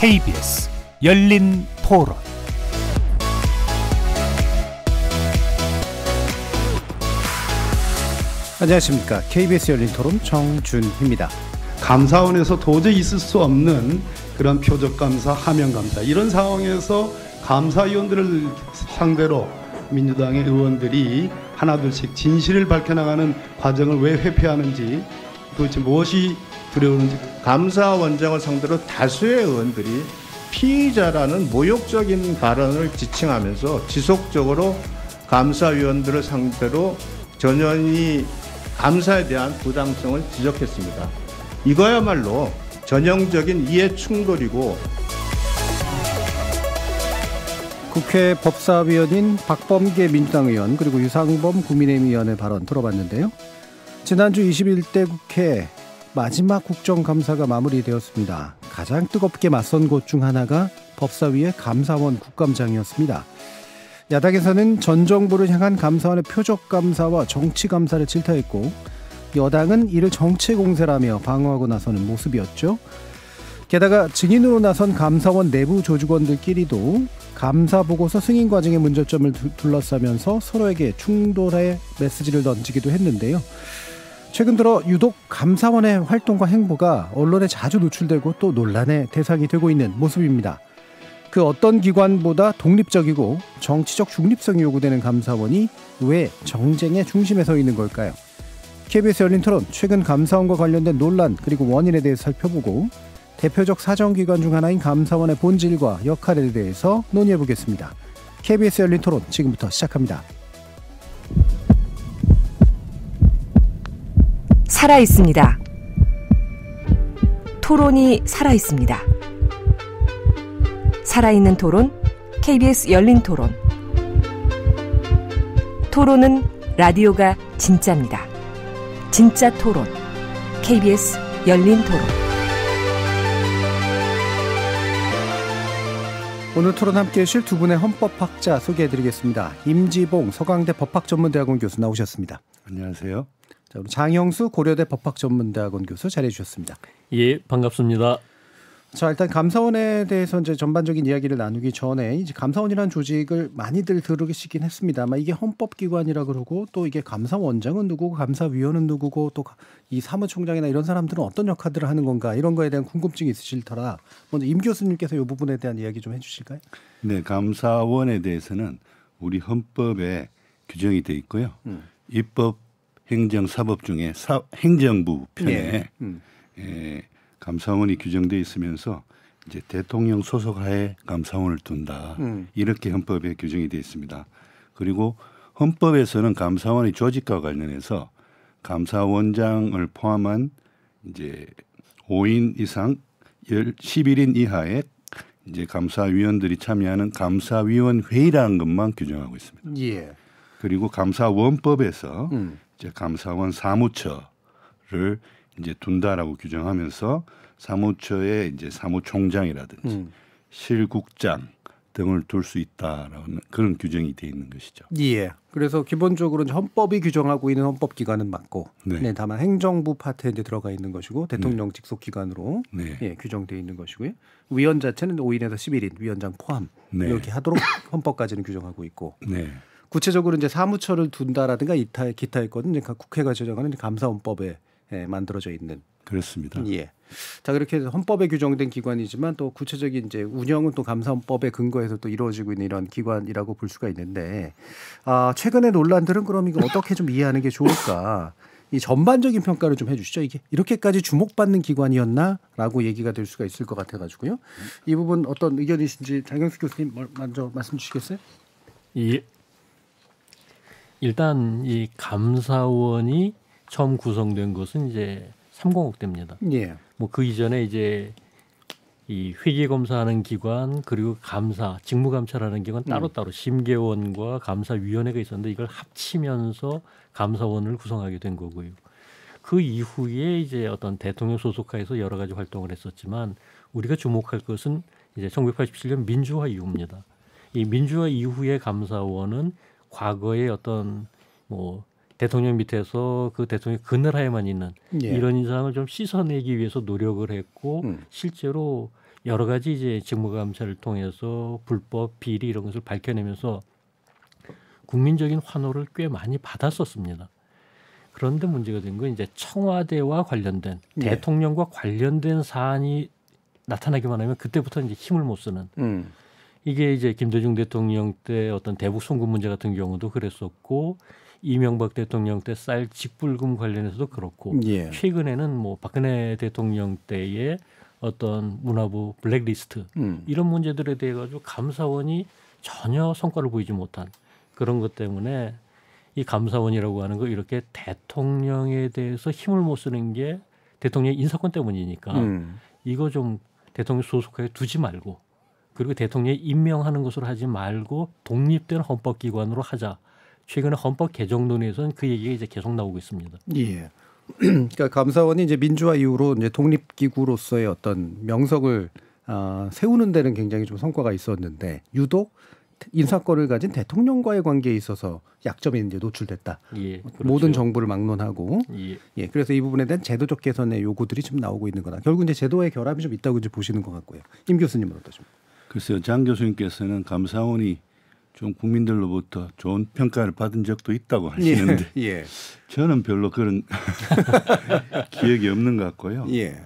KBS 열린 토론 안녕하십니까. KBS 열린 토론 정준희입니다. 감사원에서 도저히 있을 수 없는 그런 표적 감사, 하면 감사 이런 상황에서 감사위원들을 상대로 민주당의 의원들이 하나둘씩 진실을 밝혀나가는 과정을 왜 회피하는지 도대체 무엇이 두려우는지 감사원장을 상대로 다수의 의원들이 피의자라는 모욕적인 발언을 지칭하면서 지속적으로 감사위원들을 상대로 전현희 감사에 대한 부당성을 지적했습니다. 이거야말로 전형적인 이해 충돌이고 국회 법사위원인 박범계 민주당 의원 그리고 유상범 국민의힘 의원의 발언 들어봤는데요. 지난주 21대 국회 마지막 국정감사가 마무리되었습니다. 가장 뜨겁게 맞선 곳 중 하나가 법사위의 감사원 국감장이었습니다. 야당에서는 전 정부를 향한 감사원의 표적 감사와 정치 감사를 질타했고 여당은 이를 정치 공세라며 방어하고 나서는 모습이었죠. 게다가 증인으로 나선 감사원 내부 조직원들끼리도 감사 보고서 승인 과정의 문제점을 둘러싸면서 서로에게 충돌의 메시지를 던지기도 했는데요. 최근 들어 유독 감사원의 활동과 행보가 언론에 자주 노출되고 또 논란의 대상이 되고 있는 모습입니다. 그 어떤 기관보다 독립적이고 정치적 중립성이 요구되는 감사원이 왜 정쟁의 중심에 서 있는 걸까요? KBS 열린 토론 최근 감사원과 관련된 논란 그리고 원인에 대해 살펴보고 대표적 사정기관 중 하나인 감사원의 본질과 역할에 대해서 논의해 보겠습니다. KBS 열린 토론 지금부터 시작합니다. 살아 있습니다. 토론이 살아 있습니다. 살아있는 토론, KBS 열린 토론. 토론은 라디오가 진짜입니다. 진짜 토론, KBS 열린 토론. 오늘 토론 함께 하실 두 분의 헌법학자 소개해 드리겠습니다. 임지봉 서강대 법학전문대학원 교수 나오셨습니다. 안녕하세요. 자, 그럼 장영수 고려대 법학전문대학원 교수 자리해 주셨습니다. 예, 반갑습니다. 자 일단 감사원에 대해서 이제 전반적인 이야기를 나누기 전에 이제 감사원이라는 조직을 많이들 들으시긴 했습니다만 이게 헌법기관이라 그러고 또 이게 감사원장은 누구고 감사위원은 누구고 또 이 사무총장이나 이런 사람들은 어떤 역할들을 하는 건가 이런 거에 대한 궁금증이 있으실 터라 먼저 임 교수님께서 이 부분에 대한 이야기 좀 해주실까요? 네 감사원에 대해서는 우리 헌법에 규정이 돼 있고요 음. 입법 행정사법 중에 사, 행정부 편에 예. 음. 예, 감사원이 규정돼 있으면서 이제 대통령 소속하에 감사원을 둔다 음. 이렇게 헌법에 규정이 돼 있습니다. 그리고 헌법에서는 감사원의 조직과 관련해서 감사원장을 포함한 이제 5인 이상 11인 이하의 이제 감사위원들이 참여하는 감사위원 회의라는 것만 규정하고 있습니다. 예. 그리고 감사원법에서 음. 이제 감사원 사무처를 이제 둔다라고 규정하면서 사무처에 이제 사무총장이라든지 음. 실국장 등을 둘 수 있다라는 그런 규정이 돼 있는 것이죠. 예. 그래서 기본적으로 헌법이 규정하고 있는 헌법 기관은 맞고, 네. 네 다만 행정부 파트에 이제 들어가 있는 것이고 대통령 네. 직속 기관으로 네. 예, 규정돼 있는 것이고요. 위원 자체는 5인에서 11인 위원장 포함 네. 이렇게 하도록 헌법까지는 규정하고 있고. 네. 구체적으로 이제 사무처를 둔다라든가 이타 기타 했거든요. 그러니까 국회가 제정하는 감사원법에 예, 만들어져 있는 그렇습니다. 예. 자 그렇게 해서 헌법에 규정된 기관이지만 또 구체적인 이제 운영은 또 감사원법에 근거해서 또 이루어지고 있는 이런 기관이라고 볼 수가 있는데 아 최근의 논란들은 그럼 이거 어떻게 좀 이해하는 게 좋을까? 이 전반적인 평가를 좀 해주시죠. 이게 이렇게까지 주목받는 기관이었나라고 얘기가 될 수가 있을 것 같아가지고요. 이 부분 어떤 의견이신지 장영수 교수님 먼저 말씀 주시겠어요? 예. 일단 이 감사원이 처음 구성된 것은 이제 삼공업 때입니다. 예. 뭐그 이전에 이제 이 회계 검사하는 기관 그리고 감사 직무 감찰하는 기관 따로 음. 따로 심계원과 감사위원회가 있었는데 이걸 합치면서 감사원을 구성하게 된 거고요. 그 이후에 이제 어떤 대통령 소속하에서 여러 가지 활동을 했었지만 우리가 주목할 것은 이제 1987년 민주화 이후입니다. 이 민주화 이후의 감사원은 과거의 어떤 뭐 대통령 밑에서 그 대통령 그늘하에만 있는 예. 이런 인상을 좀 씻어내기 위해서 노력을 했고 음. 실제로 여러 가지 이제 직무감사를 통해서 불법 비리 이런 것을 밝혀내면서 국민적인 환호를 꽤 많이 받았었습니다. 그런데 문제가 된 건 이제 청와대와 관련된 예. 대통령과 관련된 사안이 나타나기만 하면 그때부터 이제 힘을 못 쓰는 음. 이게 이제 김대중 대통령 때 어떤 대북 송금 문제 같은 경우도 그랬었고 이명박 대통령 때 쌀 직불금 관련해서도 그렇고 예. 최근에는 뭐 박근혜 대통령 때의 어떤 문화부 블랙리스트 음. 이런 문제들에 대해 가지고 감사원이 전혀 성과를 보이지 못한 그런 것 때문에 이 감사원이라고 하는 거 이렇게 대통령에 대해서 힘을 못 쓰는 게 대통령의 인사권 때문이니까 음. 이거 좀 대통령 소속하게 두지 말고 그리고 대통령이 임명하는 것으로 하지 말고 독립된 헌법기관으로 하자. 최근에 헌법 개정 논의에서는 그 얘기가 이제 계속 나오고 있습니다. 예. 그러니까 감사원이 이제 민주화 이후로 이제 독립기구로서의 어떤 명석을 어, 아, 세우는 데는 굉장히 좀 성과가 있었는데 유독 인사권을 가진 대통령과의 관계에 있어서 약점이 이제 노출됐다. 예, 그렇죠. 모든 정부를 막론하고 예. 예. 그래서 이 부분에 대한 제도적 개선의 요구들이 지금 나오고 있는 거다. 결국 이제 제도의 결합이 좀 있다고 이제 보시는 것 같고요. 임 교수님은 어떠십니까? 글쎄요, 장 교수님께서는 감사원이 좀 국민들로부터 좋은 평가를 받은 적도 있다고 예, 하시는데 예, 저는 별로 그런 기억이 없는 것 같고요. 예.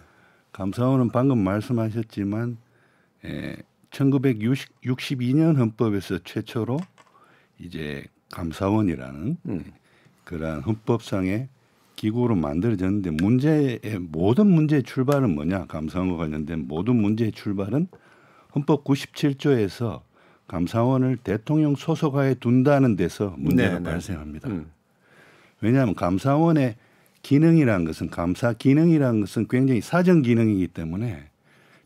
감사원은 방금 말씀하셨지만 에, 예, 1962년 헌법에서 최초로 이제 감사원이라는 음. 그러한 헌법상의 기구로 만들어졌는데 문제의 모든 문제의 출발은 뭐냐 감사원과 관련된 모든 문제의 출발은 헌법 97조에서 감사원을 대통령 소속하에 둔다는 데서 문제가 네네. 네. 발생합니다. 음. 왜냐하면 감사원의 기능이란 것은 감사 기능이란 것은 굉장히 사정 기능이기 때문에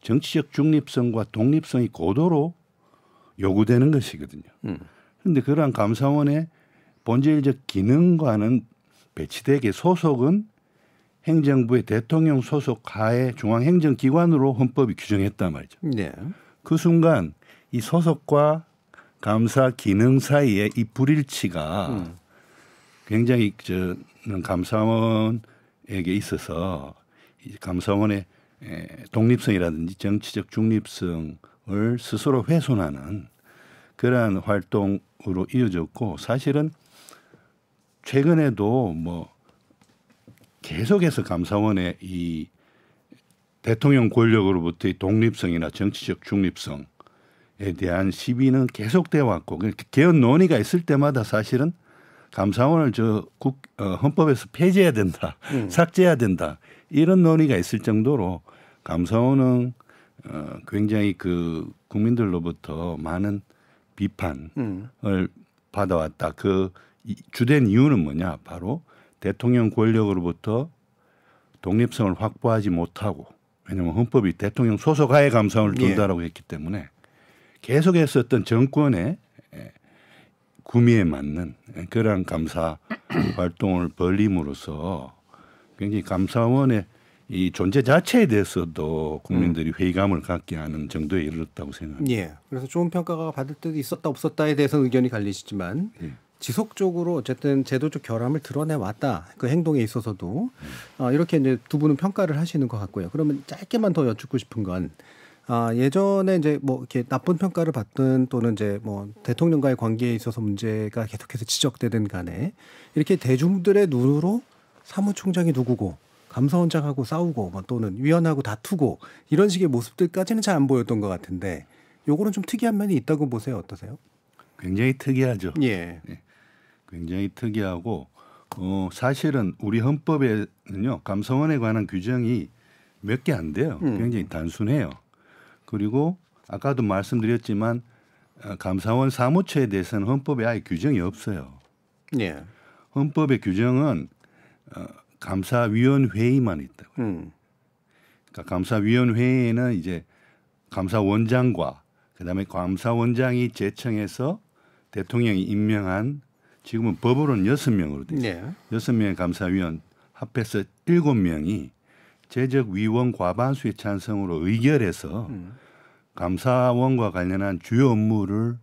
정치적 중립성과 독립성이 고도로 요구되는 것이거든요. 음. 그런데 그러한 감사원의 본질적 기능과는 배치되게 소속은 행정부의 대통령 소속 하에 중앙행정기관으로 헌법이 규정했단 말이죠. 네. 그 순간 이 소속과 감사 기능 사이에이 불일치가 음. 굉장히 저 감사원에게 있어서 이 감사원의 독립성이라든지 정치적 중립성을 스스로 훼손하는 그러한 활동으로 이어졌고 사실은 최근에도 뭐 계속해서 감사원의 이 대통령 권력으로부터의 독립성이나 정치적 중립성에 대한 시비는 계속돼 왔고 그러니까 개헌 논의가 있을 때마다 사실은 감사원을 저 국, 어, 헌법에서 폐지해야 된다, 음. 삭제해야 된다 이런 논의가 있을 정도로 감사원은 어, 굉장히 그 국민들로부터 많은 비판을 음. 받아왔다. 그 주된 이유는 뭐냐? 바로 대통령 권력으로부터 독립성을 확보하지 못하고 왜냐하면 헌법이 대통령 소속 하에 감사원을 예. 둔다라고 예. 했기 때문에 계속했었던 정권의 예, 구미에 맞는 그러한 감사 활동을 벌림으로써 굉장히 감사원의 이 존재 자체에 대해서도 국민들이 음. 회의감을 갖게 하는 정도에 이르렀다고 생각합니다. 예. 그래서 좋은 평가가 받을 때도 있었다 없었다에 대해서 의견이 갈리시지만 예. 지속적으로 어쨌든 제도적 결함을 드러내 왔다 그 행동에 있어서도 어, 이렇게 이제 두 분은 평가를 하시는 것 같고요. 그러면 짧게만 더 여쭙고 싶은 건 아, 예전에 이제 뭐 이렇게 나쁜 평가를 받든 또는 이제 뭐 대통령과의 관계에 있어서 문제가 계속해서 지적되든 간에 이렇게 대중들의 눈으로 사무총장이 누구고 감사원장하고 싸우고 뭐 또는 위원하고 다투고 이런 식의 모습들까지는 잘 안 보였던 것 같은데 요거는 좀 특이한 면이 있다고 보세요 어떠세요? 굉장히 특이하죠. 예. 예. 굉장히 특이하고 어, 사실은 우리 헌법에는요 감성원에 관한 규정이 몇 개 안 돼요. 음. 굉장히 단순해요. 그리고 아까도 말씀드렸지만 어, 감사원 사무처에 대해서는 헌법에 아예 규정이 없어요. 예. 헌법의 규정은 어, 감사위원회의만 있다고요. 음. 그러니까 감사위원회에는 이제 감사원장과 그다음에 감사원장이 제청해서 대통령이 임명한 지금은 법으로는 여섯 명으로 돼 있어요. 네. 여섯 네. 명의 감사위원 합해서 일곱 명이 재적 위원 과반수의 찬성으로 의결해서 음. 감사원과 관련한 주요 업무를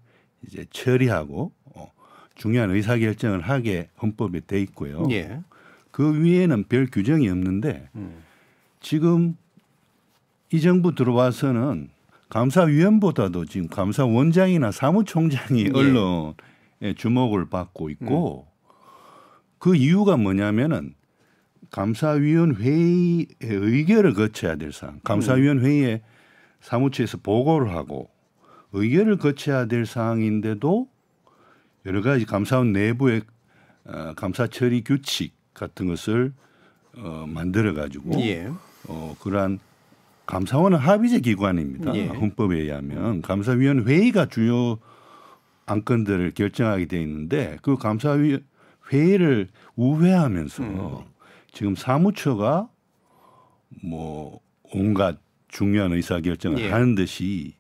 이제 처리하고 어, 중요한 의사 결정을 하게 헌법에 돼 있고요. 예. 그 위에는 별 규정이 없는데 음. 지금 이 정부 들어와서는 감사위원보다도 지금 감사원장이나 사무총장이 예. 언론 예, 주목을 받고 있고 음. 그 이유가 뭐냐면은 감사위원 회의의 결을 거쳐야 될 사항. 감사위원 음. 회의 사무처에서 보고를 하고 의결을 거쳐야 될 사항인데도 여러 가지 감사원 내부의 어, 감사 처리 규칙 같은 것을 어, 만들어 가지고 예. 어, 그러한 감사원은 합의제 기관입니다. 예. 헌법에 의하면 감사위원 회의가 주요 안건들을 결정하게 돼 있는데 그 감사위 회의를 우회하면서 음. 지금 사무처가 뭐 온갖 중요한 의사 결정을 예. 하는 듯이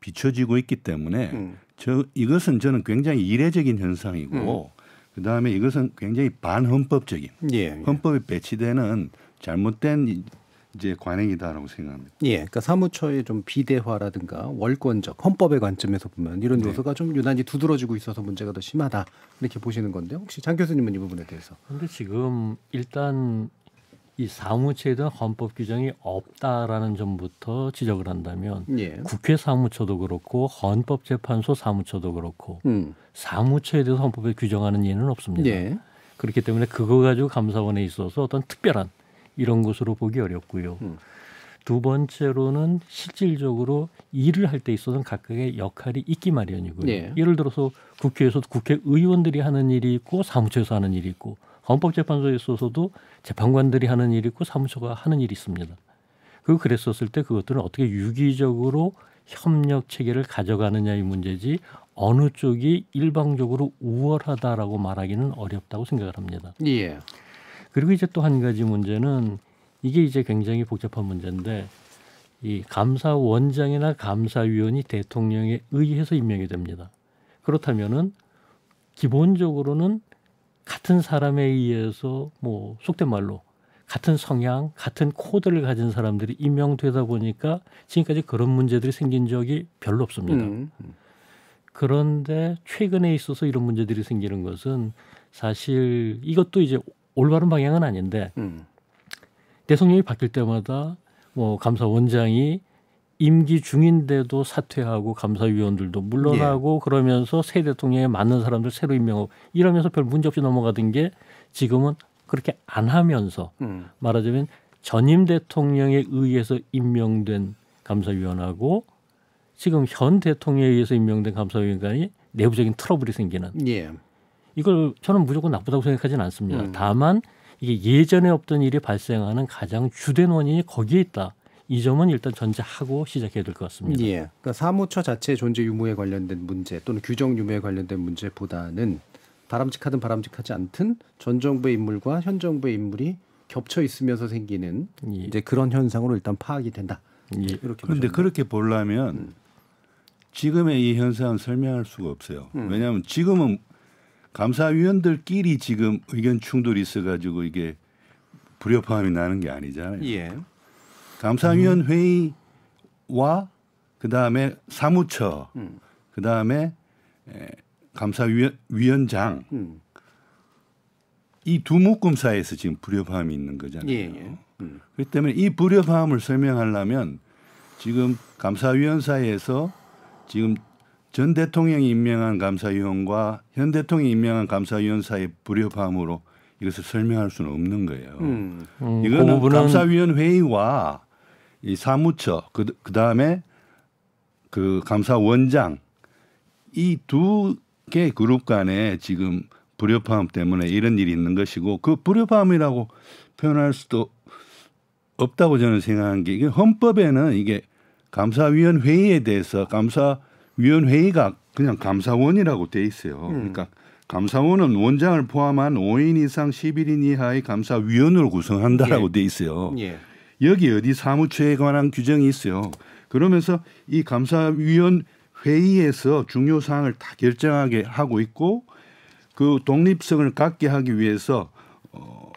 비춰지고 있기 때문에 음. 저 이것은 저는 굉장히 이례적인 현상이고 음. 그다음에 이것은 굉장히 반헌법적인 예. 헌법에 배치되는 잘못된 이제 관행이다라고 생각합니다. 예, 그러니까 사무처의 좀 비대화라든가 월권적 헌법의 관점에서 보면 이런 네. 요소가 좀 유난히 두드러지고 있어서 문제가 더 심하다 이렇게 보시는 건데 혹시 장 교수님은 이 부분에 대해서? 그런데 지금 일단 이 사무처에 대한 헌법 규정이 없다라는 점부터 지적을 한다면 예. 국회 사무처도 그렇고 헌법재판소 사무처도 그렇고 음. 사무처에 대해서 헌법에 규정하는 예는 없습니다. 예. 그렇기 때문에 그거 가지고 감사원에 있어서 어떤 특별한 이런 것으로 보기 어렵고요. 음. 두 번째로는 실질적으로 일을 할 때 있어서는 각각의 역할이 있기 마련이고요. 네. 예를 들어서 국회에서도 국회의원들이 하는 일이 있고 사무처에서 하는 일이 있고 헌법재판소에 있어서도 재판관들이 하는 일이 있고 사무처가 하는 일이 있습니다. 그 그랬었을 때 그것들은 어떻게 유기적으로 협력 체계를 가져가느냐의 문제지 어느 쪽이 일방적으로 우월하다라고 말하기는 어렵다고 생각을 합니다. 예. 그리고 이제 또 한 가지 문제는 이게 이제 굉장히 복잡한 문제인데 이 감사원장이나 감사위원이 대통령에 의해서 임명이 됩니다. 그렇다면은 기본적으로는 같은 사람에 의해서 뭐 속된 말로 같은 성향, 같은 코드를 가진 사람들이 임명되다 보니까 지금까지 그런 문제들이 생긴 적이 별로 없습니다. 음. 음. 그런데 최근에 있어서 이런 문제들이 생기는 것은 사실 이것도 이제 올바른 방향은 아닌데 음. 대통령이 바뀔 때마다 뭐 감사원장이 임기 중인데도 사퇴하고 감사위원들도 물러나고 예. 그러면서 새 대통령에 맞는 사람들 새로 임명하고 이러면서 별 문제 없이 넘어가던 게 지금은 그렇게 안 하면서 음. 말하자면 전임 대통령에 의해서 임명된 감사위원하고 지금 현 대통령에 의해서 임명된 감사위원간이 내부적인 트러블이 생기는 예. 이걸 저는 무조건 나쁘다고 생각하지는 않습니다. 음. 다만 이게 예전에 없던 일이 발생하는 가장 주된 원인이 거기에 있다. 이 점은 일단 전제하고 시작해야 될 것 같습니다. 예. 그러니까 사무처 자체의 존재 유무에 관련된 문제 또는 규정 유무에 관련된 문제보다는 바람직하든 바람직하지 않든 전 정부의 인물과 현 정부의 인물이 겹쳐 있으면서 생기는 예. 이제 그런 현상으로 일단 파악이 된다. 예. 그런데 보셨나요? 그렇게 보려면 음. 지금의 이현상을 설명할 수가 없어요. 음. 왜냐하면 지금은 감사위원들끼리 지금 의견 충돌이 있어가지고 이게 불협화음이 나는 게 아니잖아요. 예. 감사위원 회의와 그 다음에 사무처, 음. 그 다음에 감사위원장 음. 이두 묶음 사이에서 지금 불협화음이 있는 거잖아요. 예, 예. 음. 그렇기 때문에 이 불협화음을 설명하려면 지금 감사위원 사에서 지금 전 대통령이 임명한 감사위원과 현 대통령이 임명한 감사위원 사이 불협화음으로 이것을 설명할 수는 없는 거예요. 음. 음, 이거는 그 감사위원 회의와 이 사무처 그 그다음에 그 감사원장 이 두 개 그룹 간에 지금 불협화음 때문에 이런 일이 있는 것이고 그 불협화음이라고 표현할 수도 없다고 저는 생각한 게 이게 헌법에는 이게 감사위원 회의에 대해서 감사 위원회의가 그냥 감사원이라고 돼 있어요. 음. 그러니까 감사원은 원장을 포함한 5인 이상 11인 이하의 감사위원을 구성한다라고 예. 돼 있어요. 예. 여기 어디 사무처에 관한 규정이 있어요. 그러면서 이 감사위원 회의에서 중요 사항을 다 결정하게 하고 있고 그 독립성을 갖게 하기 위해서 어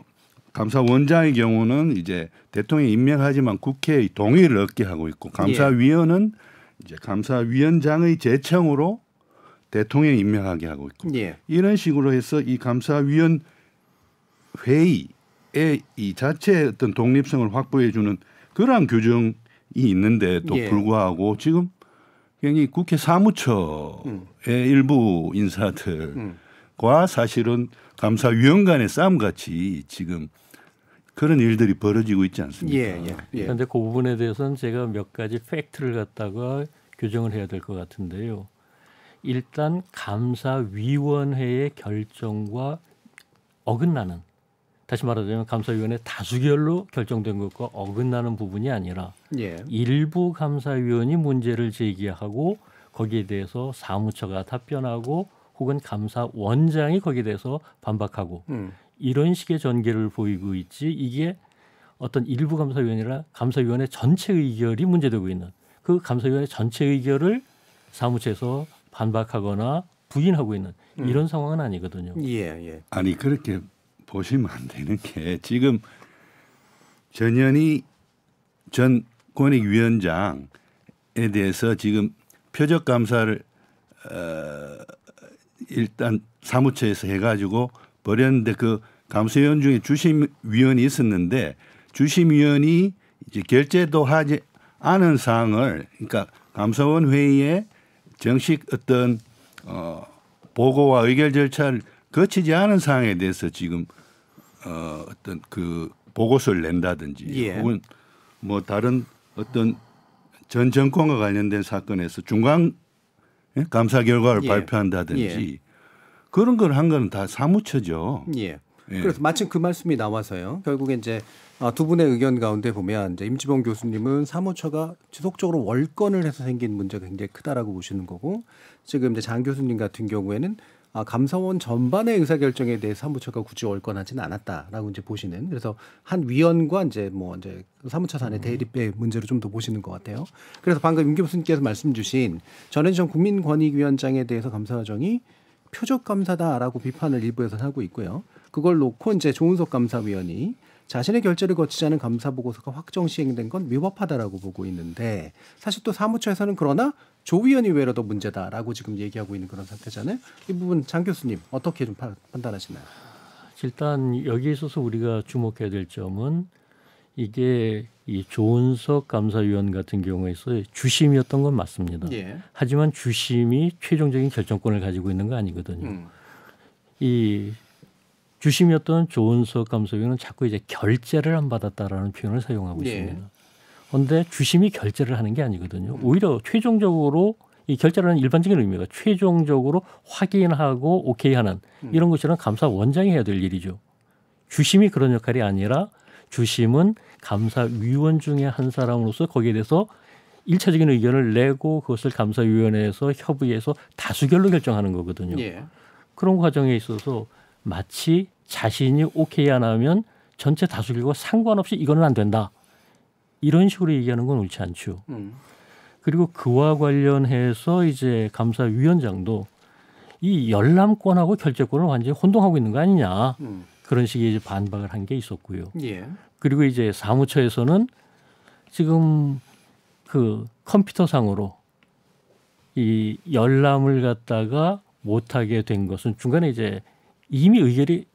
감사원장의 경우는 이제 대통령이 임명하지만 국회의 동의를 얻게 하고 있고 예. 감사위원은 예. 이제 감사위원장의 재청으로 대통령 임명하게 하고 있고 예. 이런 식으로 해서 이 감사위원 회의의 이 자체의 어떤 독립성을 확보해 주는 그러한 규정이 있는데도 예. 불구하고 지금 굉장히 국회 사무처의 음. 일부 인사들과 음. 사실은 감사위원간의 싸움같이 지금 그런 일들이 벌어지고 있지 않습니까? 예, 예, 예, 그런데 그 부분에 대해서는 제가 몇 가지 팩트를 갖다가 교정을 해야 될 것 같은데요. 일단 감사위원회의 결정과 어긋나는 다시 말하자면 감사위원회 다수결로 결정된 것과 어긋나는 부분이 아니라 예. 일부 감사위원이 문제를 제기하고 거기에 대해서 사무처가 답변하고 혹은 감사원장이 거기에 대해서 반박하고 음. 이런 식의 전개를 보이고 있지 이게 어떤 일부 감사위원이라 감사위원회 전체 의결이 문제되고 있는 그 감사위원회 전체 의결을 사무처에서 반박하거나 부인하고 있는 음. 이런 음. 상황은 아니거든요. 예, 예. 아니 그렇게 보시면 안 되는 게 지금 전현희 전 권익위원장에 대해서 지금 표적 감사를 어, 일단 사무처에서 해가지고 버렸는데그감사위원 중에 주심위원이 있었는데 주심위원이 이제 결제도 하지 않은 사항을 그러니까 감사원 회의에 정식 어떤 어 보고와 의결 절차를 거치지 않은 사항에 대해서 지금 어 어떤 그 보고서를 낸다든지 예. 혹은 뭐 다른 어떤 전 정권과 관련된 사건에서 중간 예? 감사 결과를 예. 발표한다든지 예. 그런 걸한 거는 다 사무처죠. 예. 예. 그래서 마침 그 말씀이 나와서요. 결국에 이제 아, 두 분의 의견 가운데 보면 이제 임지봉 교수님은 사무처가 지속적으로 월권을 해서 생긴 문제가 굉장히 크다라고 보시는 거고 지금 이제 장 교수님 같은 경우에는 아, 감사원 전반의 의사결정에 대해 사무처가 굳이 월권하지는 않았다라고 이제 보시는 그래서 한 위원과 이제 뭐 이제 사무처 산의 음. 대립의 문제로 좀 더 보시는 것 같아요. 그래서 방금 임 교수님께서 말씀 주신 전현정 국민권익위원장에 대해서 감사원이 표적 감사다라고 비판을 일부에서 하고 있고요. 그걸 놓고 이제 조은석 감사위원이 자신의 결재를 거치지 않은 감사 보고서가 확정 시행된 건 위법하다라고 보고 있는데 사실 또 사무처에서는 그러나 조 위원이 외로 도 문제다라고 지금 얘기하고 있는 그런 상태잖아요. 이 부분 장 교수님 어떻게 좀 파, 판단하시나요? 일단 여기에 있어서 우리가 주목해야 될 점은 이게 이 조은석 감사위원 같은 경우에서 주심이었던 건 맞습니다. 예. 하지만 주심이 최종적인 결정권을 가지고 있는 거 아니거든요. 음. 이 주심이었던 조은석 감사위원은 자꾸 이제 결재를 안 받았다라는 표현을 사용하고 예. 있습니다. 그런데 주심이 결재를 하는 게 아니거든요. 음. 오히려 최종적으로 이 결재라는 일반적인 의미가 최종적으로 확인하고 오케이 하는 음. 이런 것이랑 감사원장이 해야 될 일이죠. 주심이 그런 역할이 아니라 주심은 감사위원 중에 한 사람으로서 거기에 대해서 일차적인 의견을 내고 그것을 감사위원회에서 협의해서 다수결로 결정하는 거거든요. 예. 그런 과정에 있어서 마치 자신이 오케이 안 하면 전체 다수결과 상관없이 이거는 안 된다. 이런 식으로 얘기하는 건 옳지 않죠. 음. 그리고 그와 관련해서 이제 감사위원장도 이 열람권하고 결재권을 완전히 혼동하고 있는 거 아니냐. 음. 그런 식의 이제 반박을 한 게 있었고요. 예. 그리고 이제 사무처에서는 지금 그 컴퓨터상으로 이 열람을 갖다가 못하게 된 것은 중간에 이제 이미 의결이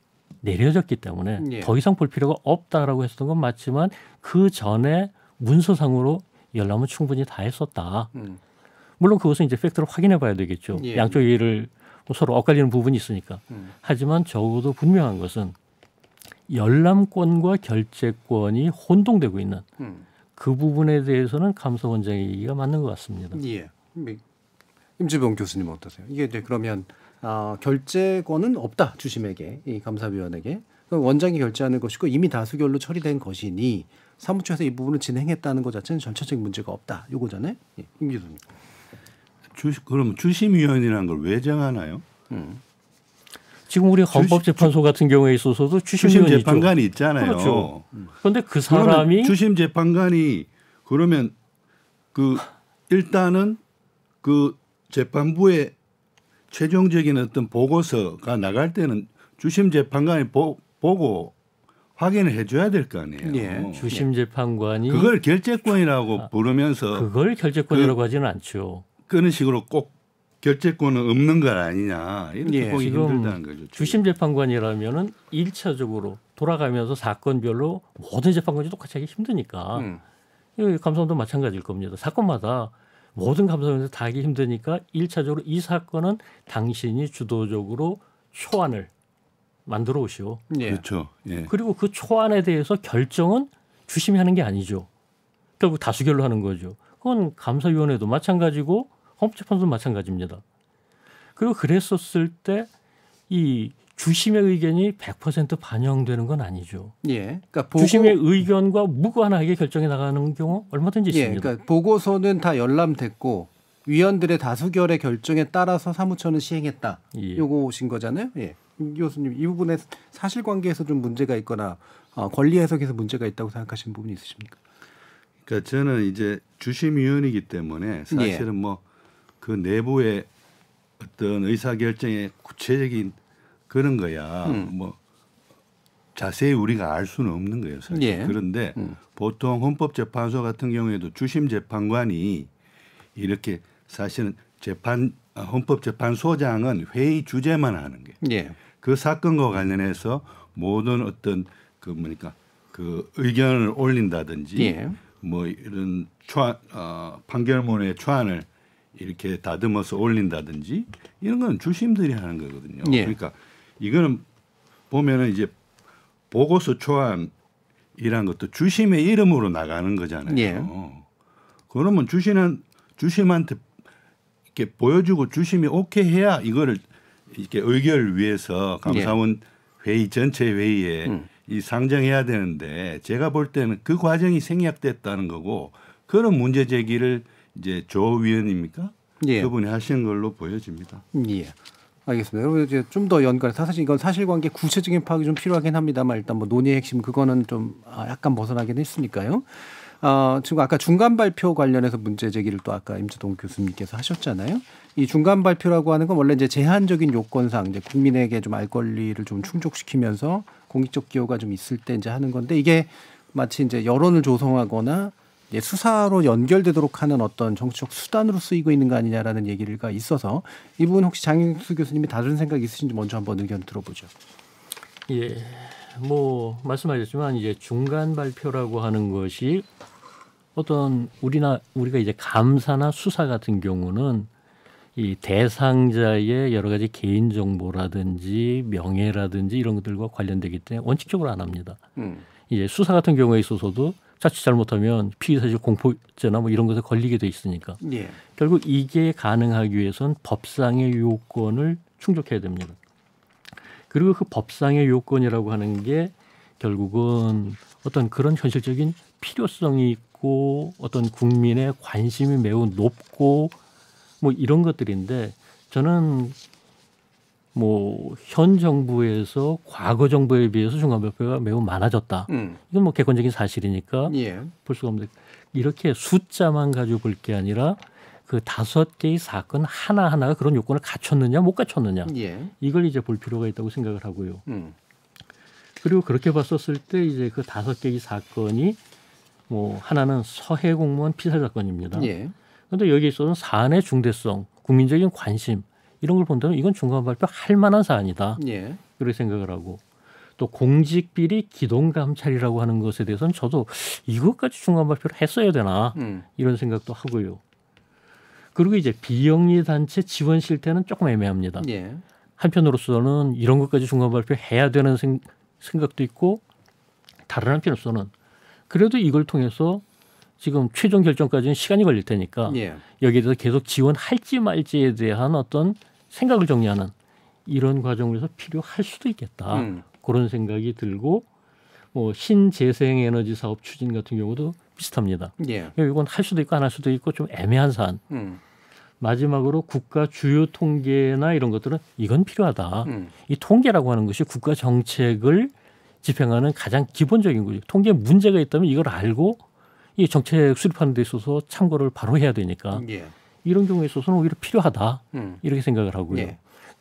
내려졌기 때문에 예. 더 이상 볼 필요가 없다라고 했던건 맞지만 그 전에 문서상으로 열람은 충분히 다 했었다. 음. 물론 그것은 이제 팩트를 확인해 봐야 되겠죠. 예. 양쪽 의의를 뭐 서로 엇갈리는 부분이 있으니까. 음. 하지만 적어도 분명한 것은 열람권과 결재권이 혼동되고 있는 음. 그 부분에 대해서는 감사원장의 얘기가 맞는 것 같습니다. 예. 임지봉 교수님 어떠세요? 이게 이제 그러면 어, 아, 결재권은 없다 주심에게 이 감사위원에게 원장이 결재하는 것이고 이미 다수결로 처리된 것이니 사무처에서 이 부분을 진행했다는 것 자체는 전체적인 문제가 없다. 요거잖아요. 예, 임 교수님. 주, 그럼 주심위원이라는 걸 왜 정하나요? 음. 지금 우리 헌법재판소 같은 경우에 있어서도 추심 재판관이 있잖아요 그렇죠. 음. 그런데 그 사람이 추심 재판관이 그러면 그 일단은 그 재판부의 최종적인 어떤 보고서가 나갈 때는 주심 재판관이 보, 고 확인을 해줘야 될 거 아니에요. 예, 주심 재판관이 그걸 결재권이라고 아, 부르면서 그걸 결재권이라고 그, 하지는 않죠. 그런 식으로 꼭 결제권은 없는 건 아니냐 이렇게 예, 보기 힘들다는 거죠. 주심 재판관이라면은 일차적으로 돌아가면서 사건별로 모든 재판관이 똑같이 하기 힘드니까 음. 이 감사원도 마찬가지일 겁니다. 사건마다 모든 감사원에서 다 하기 힘드니까 일차적으로이 사건은 당신이 주도적으로 초안을 만들어 오시오. 예. 그렇죠. 예. 그리고 그 초안에 대해서 결정은 주심이 하는 게 아니죠. 결국 다수결로 하는 거죠. 그건 감사위원회도 마찬가지고 헌법재판소 마찬가지입니다. 그리고 그랬었을 때 이 주심의 의견이 100% 반영되는 건 아니죠. 예. 그러니까 주심의 의견과 무관하게 결정이 나가는 경우 얼마든지 예, 있습니다. 예, 그러니까 보고서는 다 열람됐고 위원들의 다수결의 결정에 따라서 사무처는 시행했다. 예. 요거 오신 거잖아요. 예. 교수님 이 부분에 사실관계에서 좀 문제가 있거나 어, 권리 해석에서 문제가 있다고 생각하시는 부분이 있으십니까? 그러니까 저는 이제 주심위원이기 때문에 예. 사실은 예. 뭐그 내부의 어떤 의사 결정의 구체적인 그런 거야. 음. 뭐 자세히 우리가 알 수는 없는 거예요. 사실. 예. 그런데 음. 보통 헌법재판소 같은 경우에도 주심 재판관이 이렇게 사실은 재판 아, 헌법재판소장은 회의 주제만 하는 게. 예. 그 사건과 관련해서 모든 어떤 그 뭐니까 그 의견을 올린다든지 예. 뭐 이런 초안 어, 판결문의 초안을 이렇게 다듬어서 올린다든지 이런 건 주심들이 하는 거거든요. 예. 그러니까 이거는 보면은 이제 보고서 초안이란 것도 주심의 이름으로 나가는 거잖아요. 예. 그러면 주심은 주심한테 이렇게 보여주고 주심이 오케이 해야 이거를 이렇게 의결을 위해서 감사원 예. 회의 전체 회의에 음. 이 상정해야 되는데 제가 볼 때는 그 과정이 생략됐다는 거고 그런 문제 제기를 이제 조 위원입니까? 예. 그분이 하신 걸로 보여집니다. 예. 알겠습니다. 여러분 이제 좀 더 연관해서 사실 이건 사실관계 구체적인 파악이 좀 필요하긴 합니다만 일단 뭐 논의의 핵심 그거는 좀 아, 약간 벗어나긴 했으니까요. 어, 지금 아까 중간 발표 관련해서 문제 제기를 또 아까 임재동 교수님께서 하셨잖아요. 이 중간 발표라고 하는 건 원래 이제 제한적인 요건상 이제 국민에게 좀 알 권리를 좀 충족시키면서 공익적 기여가 좀 있을 때 이제 하는 건데 이게 마치 이제 여론을 조성하거나 예, 수사로 연결되도록 하는 어떤 정치적 수단으로 쓰이고 있는 거 아니냐라는 얘기가 있어서 이 부분 혹시 장영수 교수님이 다른 생각 있으신지 먼저 한번 의견 들어보죠. 예, 뭐 말씀하셨지만 이제 중간 발표라고 하는 것이 어떤 우리나 우리가 이제 감사나 수사 같은 경우는 이 대상자의 여러 가지 개인 정보라든지 명예라든지 이런 것들과 관련되기 때문에 원칙적으로 안 합니다. 음. 이제 수사 같은 경우에 있어서도 자칫 잘못하면 피의사실 공포죄나 뭐 이런 것에 걸리게 돼 있으니까 예. 결국 이게 가능하기 위해선 법상의 요건을 충족해야 됩니다. 그리고 그 법상의 요건이라고 하는 게 결국은 어떤 그런 현실적인 필요성이 있고 어떤 국민의 관심이 매우 높고 뭐 이런 것들인데 저는 뭐현 정부에서 과거 정부에 비해서 중간발표가 매우 많아졌다. 음. 이건 뭐 객관적인 사실이니까 예. 볼 수가 없는데 이렇게 숫자만 가지고 볼 게 아니라 그 다섯 개의 사건 하나 하나가 그런 요건을 갖췄느냐 못 갖췄느냐 예. 이걸 이제 볼 필요가 있다고 생각을 하고요. 음. 그리고 그렇게 봤었을 때 이제 그 다섯 개의 사건이 뭐 하나는 서해 공무원 피살 사건입니다. 예. 그런데 예. 여기 있어서는 사안의 중대성, 국민적인 관심 이런 걸 본다면 이건 중간 발표 할 만한 사안이다. 예. 이렇게 생각을 하고 또 공직 비리 기동 감찰이라고 하는 것에 대해서는 저도 이것까지 중간 발표를 했어야 되나 음. 이런 생각도 하고요. 그리고 이제 비영리 단체 지원 실태는 조금 애매합니다. 예. 한편으로서는 이런 것까지 중간 발표해야 되는 생, 각도 있고 다른 한편으로서는 그래도 이걸 통해서 지금 최종 결정까지는 시간이 걸릴 테니까 예. 여기에 대해서 계속 지원할지 말지에 대한 어떤 생각을 정리하는 이런 과정에서 필요할 수도 있겠다. 음. 그런 생각이 들고 뭐 신재생 에너지 사업 추진 같은 경우도 비슷합니다. 예. 예 이건 할 수도 있고 안 할 수도 있고 좀 애매한 사안. 음. 마지막으로 국가 주요 통계나 이런 것들은 이건 필요하다. 음. 이 통계라고 하는 것이 국가 정책을 집행하는 가장 기본적인 거죠. 통계 문제가 있다면 이걸 알고 이 정책 수립하는 데 있어서 참고를 바로 해야 되니까. 예. 이런 경우에 있어서는 오히려 필요하다 음. 이렇게 생각을 하고요. 예.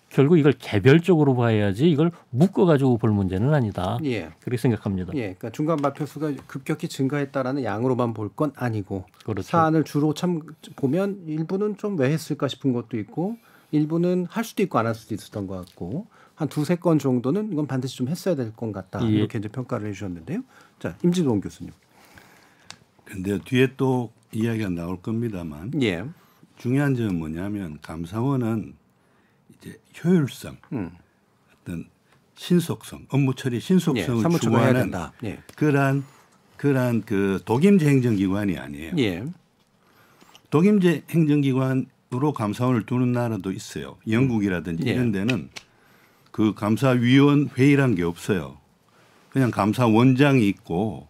결국 이걸 개별적으로 봐야지 이걸 묶어 가지고 볼 문제는 아니다. 예. 그렇게 생각합니다. 예. 그러니까 중간 마표수가 급격히 증가했다라는 양으로만 볼 건 아니고 그렇죠. 사안을 주로 참 보면 일부는 좀 왜 했을까 싶은 것도 있고 일부는 할 수도 있고 안 할 수도 있었던 것 같고 한 두세 건 정도는 이건 반드시 좀 했어야 될것 같다. 예. 이렇게 이제 평가를 해 주셨는데요. 자, 임진동 교수님. 근데 뒤에 또 이야기가 나올 겁니다만. 예. 중요한 점은 뭐냐면 감사원은 이제 효율성, 음. 어떤 신속성, 업무 처리 신속성을 예, 추구하는 예. 그러한 그러한 그 독임제 행정기관이 아니에요. 예. 독임제 행정기관으로 감사원을 두는 나라도 있어요. 영국이라든지 예. 이런 데는 그 감사위원 회의란 게 없어요. 그냥 감사원장이 있고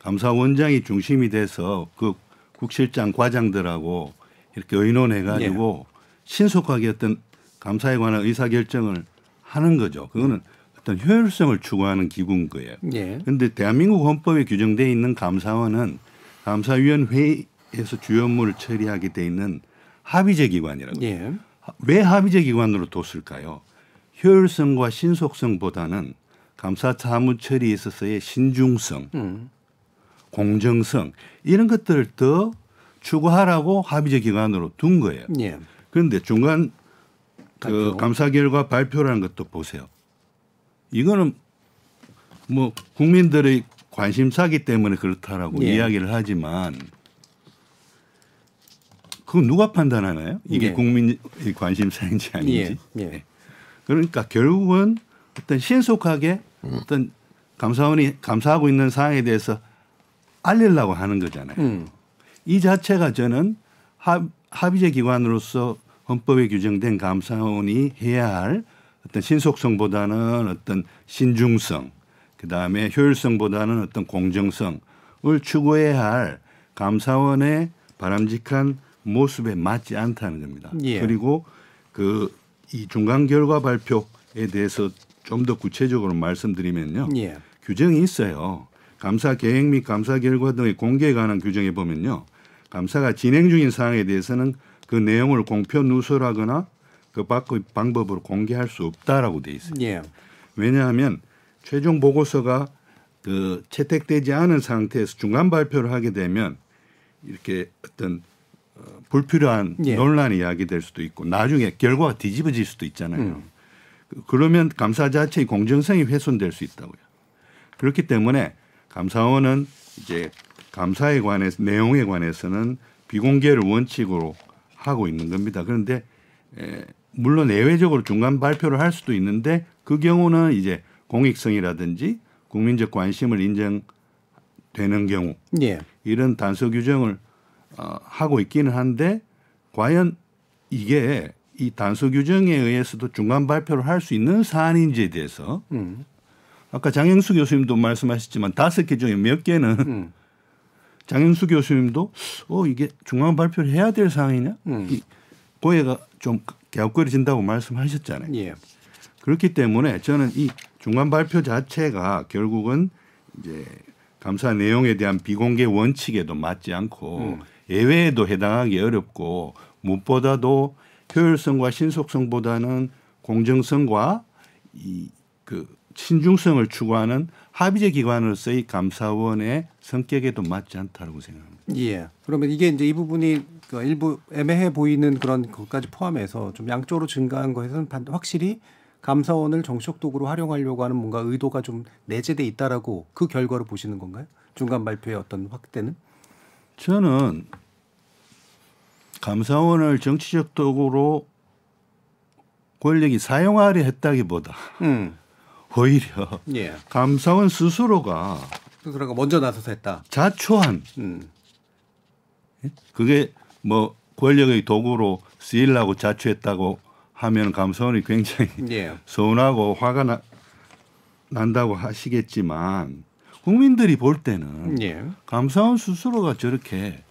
감사원장이 중심이 돼서 그 국실장 과장들하고 이렇게 의논해가지고 예. 신속하게 어떤 감사에 관한 의사 결정을 하는 거죠. 그거는 어떤 효율성을 추구하는 기구인 거예요. 그런데 예. 대한민국 헌법에 규정돼 있는 감사원은 감사위원회에서 주요 업무를 처리하게 돼 있는 합의제 기관이라고. 예. 왜 합의제 기관으로 뒀을까요? 효율성과 신속성보다는 감사 사무 처리에 있어서의 신중성, 음. 공정성 이런 것들을 더 추구하라고 합의제 기간으로 둔 거예요. 예. 그런데 중간 그 감사 결과 발표라는 것도 보세요. 이거는 뭐 국민들의 관심사기 때문에 그렇다라고 예. 이야기를 하지만 그건 누가 판단하나요? 이게 예. 국민의 관심사인지 아닌지. 예. 예. 예. 그러니까 결국은 어떤 신속하게 음. 어떤 감사원이 감사하고 있는 사항에 대해서 알리려고 하는 거잖아요. 음. 이 자체가 저는 합, 합의제 기관으로서 헌법에 규정된 감사원이 해야 할 어떤 신속성보다는 어떤 신중성, 그 다음에 효율성보다는 어떤 공정성을 추구해야 할 감사원의 바람직한 모습에 맞지 않다는 겁니다. 예. 그리고 그 이 중간 결과 발표에 대해서 좀 더 구체적으로 말씀드리면요. 예. 규정이 있어요. 감사 계획 및 감사 결과 등의 공개에 관한 규정에 보면요. 감사가 진행 중인 사항에 대해서는 그 내용을 공표 누설하거나 그 밖의 방법으로 공개할 수 없다라고 돼 있습니다. 예. 왜냐하면 최종 보고서가 그 채택되지 않은 상태에서 중간 발표를 하게 되면 이렇게 어떤 어, 불필요한 예. 논란이 야기될 수도 있고 나중에 결과가 뒤집어질 수도 있잖아요. 음. 그, 그러면 감사 자체의 공정성이 훼손될 수 있다고요. 그렇기 때문에 감사원은 이제 감사에 관해서 내용에 관해서는 비공개를 원칙으로 하고 있는 겁니다. 그런데 에, 물론 예외적으로 중간 발표를 할 수도 있는데 그 경우는 이제 공익성이라든지 국민적 관심을 인정되는 경우 예. 이런 단서 규정을 어, 하고 있기는 한데 과연 이게 이 단서 규정에 의해서도 중간 발표를 할 수 있는 사안인지에 대해서 음. 아까 장영수 교수님도 말씀하셨지만 다섯 개 중에 몇 개는 음. 장윤수 교수님도 어 이게 중앙 발표를 해야 될사항이냐 음. 이 고해가 좀 갸웃거리진다고 말씀하셨잖아요. 예. 그렇기 때문에 저는 이 중간 발표 자체가 결국은 이제 감사 내용에 대한 비공개 원칙에도 맞지 않고 음. 예외에도 해당하기 어렵고 무엇보다도 효율성과 신속성보다는 공정성과 이 그 신중성을 추구하는 합의제 기관으로서의 감사원의 성격에도 맞지 않다라고 생각합니다. 예. 그러면 이게 이제 이 부분이 그 일부 애매해 보이는 그런 것까지 포함해서 좀 양쪽으로 증가한 것에서는 확실히 감사원을 정식 도구로 활용하려고 하는 뭔가 의도가 좀 내재돼 있다라고 그 결과를 보시는 건가요? 중간 발표의 어떤 확대는? 저는 감사원을 정치적 도구로 권력이 사용하려 했다기보다 음. 오히려 예. 감사원 스스로가 그러니까 먼저 나서서 했다. 자초한 음. 예? 그게 뭐 권력의 도구로 쓰일라고 자초했다고 하면 감사원이 굉장히 예. 서운하고 화가 나, 난다고 하시겠지만 국민들이 볼 때는 예. 감사원 스스로가 저렇게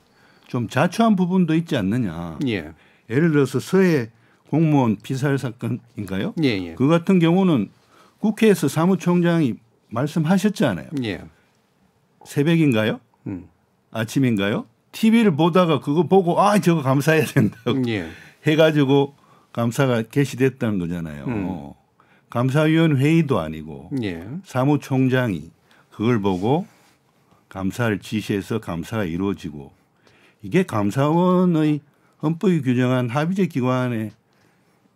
좀 자초한 부분도 있지 않느냐. 예. 예를 들어서 서해 공무원 피살 사건인가요? 예, 예. 그 같은 경우는 국회에서 사무총장이 말씀하셨잖아요. 예. 새벽인가요? 음. 아침인가요? TV를 보다가 그거 보고 아 저거 감사해야 된다고 예. 해가지고 감사가 개시됐다는 거잖아요. 음. 감사위원 회의도 아니고 예. 사무총장이 그걸 보고 감사를 지시해서 감사가 이루어지고 이게 감사원의 헌법이 규정한 합의제 기관의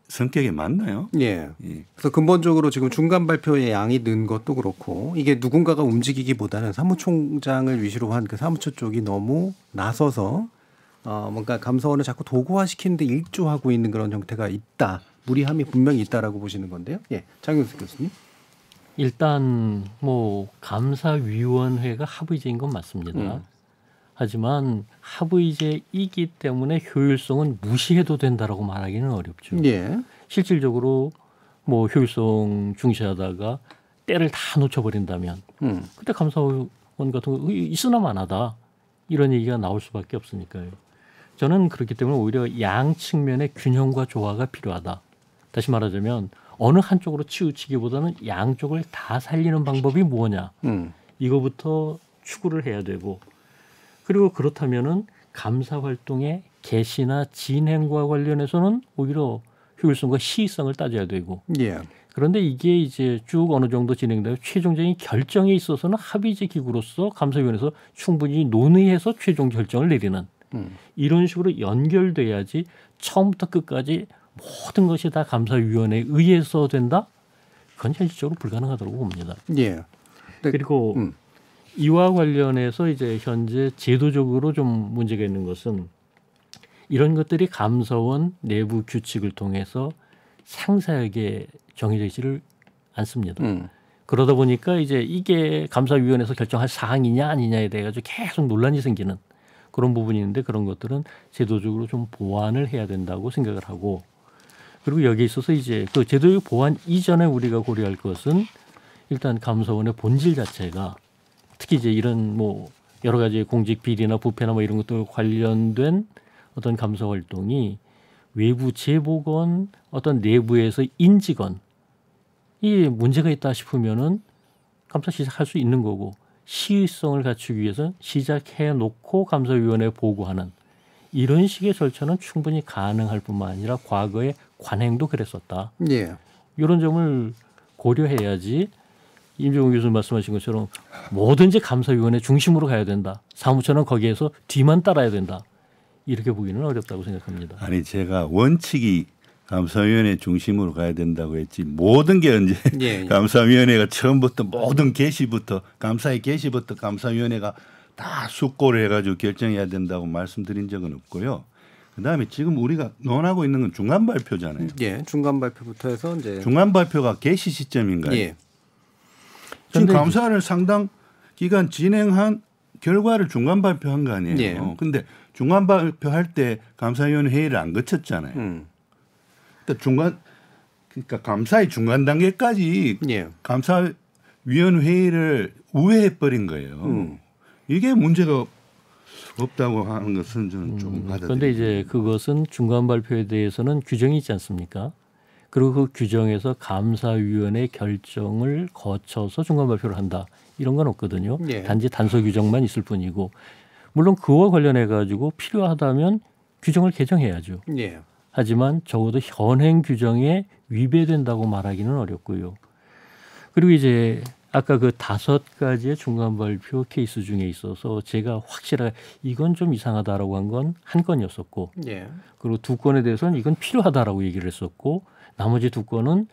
성격에 맞나요? 예. 예. 그래서 근본적으로 지금 중간 발표의 양이 는 것도 그렇고 이게 누군가가 움직이기보다는 사무총장을 위시로 한 그 사무처 쪽이 너무 나서서 어 뭔가 감사원을 자꾸 도구화시키는데 일조하고 있는 그런 형태가 있다. 무리함이 분명히 있다라고 보시는 건데요. 예. 장윤수 교수님. 일단 뭐 감사위원회가 합의제인 건 맞습니다. 음. 하지만 하부이제이기 때문에 효율성은 무시해도 된다라고 말하기는 어렵죠. 예. 실질적으로 뭐 효율성 중시하다가 때를 다 놓쳐버린다면 음. 그때 감사원 같은 거 있으나 마나다 이런 얘기가 나올 수밖에 없으니까요. 저는 그렇기 때문에 오히려 양 측면의 균형과 조화가 필요하다. 다시 말하자면 어느 한쪽으로 치우치기보다는 양쪽을 다 살리는 방법이 뭐냐 음. 이거부터 추구를 해야 되고 그리고 그렇다면은 감사 활동의 개시나 진행과 관련해서는 오히려 효율성과 시의성을 따져야 되고. 예. 그런데 이게 이제 쭉 어느 정도 진행되고 최종적인 결정에 있어서는 합의제 기구로서 감사위원회에서 충분히 논의해서 최종 결정을 내리는 음. 이런 식으로 연결돼야지 처음부터 끝까지 모든 것이 다 감사위원회에 의해서 된다? 그건 현실적으로 불가능하다고 봅니다. 예. 그리고 음. 이와 관련해서 이제 현재 제도적으로 좀 문제가 있는 것은 이런 것들이 감사원 내부 규칙을 통해서 상사에게 정해져 있지를 않습니다. 음. 그러다 보니까 이제 이게 감사위원회에서 결정할 사항이냐 아니냐에 대해 가지고 계속 논란이 생기는 그런 부분이 있는데 그런 것들은 제도적으로 좀 보완을 해야 된다고 생각을 하고 그리고 여기에 있어서 이제 그 제도의 보완 이전에 우리가 고려할 것은 일단 감사원의 본질 자체가 특히 이제 이런 뭐 여러 가지 공직 비리나 부패나 뭐 이런 것들 관련된 어떤 감사 활동이 외부 재보건 어떤 내부에서 인지건이 문제가 있다 싶으면은 감사 시작할 수 있는 거고 시의성을 갖추기 위해서 시작해 놓고 감사위원회 보고하는 이런 식의 절차는 충분히 가능할 뿐만 아니라 과거의 관행도 그랬었다. 예. 이런 점을 고려해야지 임종욱 교수님 말씀하신 것처럼 뭐든지 감사위원회 중심으로 가야 된다. 사무처는 거기에서 뒤만 따라야 된다. 이렇게 보기는 어렵다고 생각합니다. 아니 제가 원칙이 감사위원회 중심으로 가야 된다고 했지 모든 게 언제 예, 예. 감사위원회가 처음부터 모든 개시부터 감사의 개시부터 감사위원회가 다 숙고를 해가지고 결정해야 된다고 말씀드린 적은 없고요. 그다음에 지금 우리가 논하고 있는 건 중간 발표잖아요. 예, 중간 발표부터 해서 이제 중간 발표가 개시 시점인가요? 예. 지금 감사를 상당 기간 진행한 결과를 중간 발표한 거 아니에요. 예. 근데 중간 발표할 때 감사위원 회의를 회안 거쳤잖아요. 음. 그러니까 중간 그러니까 감사의 중간 단계까지 예. 감사위원 회의를 우회해 버린 거예요. 음. 이게 문제가 없다고 하는 것은 저는 조금 음. 받아들 그런데 이제 그것은 중간 발표에 대해서는 규정이 있지 않습니까? 그리고 그 규정에서 감사위원회 결정을 거쳐서 중간 발표를 한다 이런 건 없거든요. 예. 단지 단서 규정만 있을 뿐이고 물론 그와 관련해 가지고 필요하다면 규정을 개정해야죠. 예. 하지만 적어도 현행 규정에 위배된다고 말하기는 어렵고요. 그리고 이제 아까 그 다섯 가지의 중간 발표 케이스 중에 있어서 제가 확실하게 이건 좀 이상하다라고 한 건 한 건이었었고 예. 그리고 두 건에 대해서는 이건 필요하다라고 얘기를 했었고 나머지 두 건은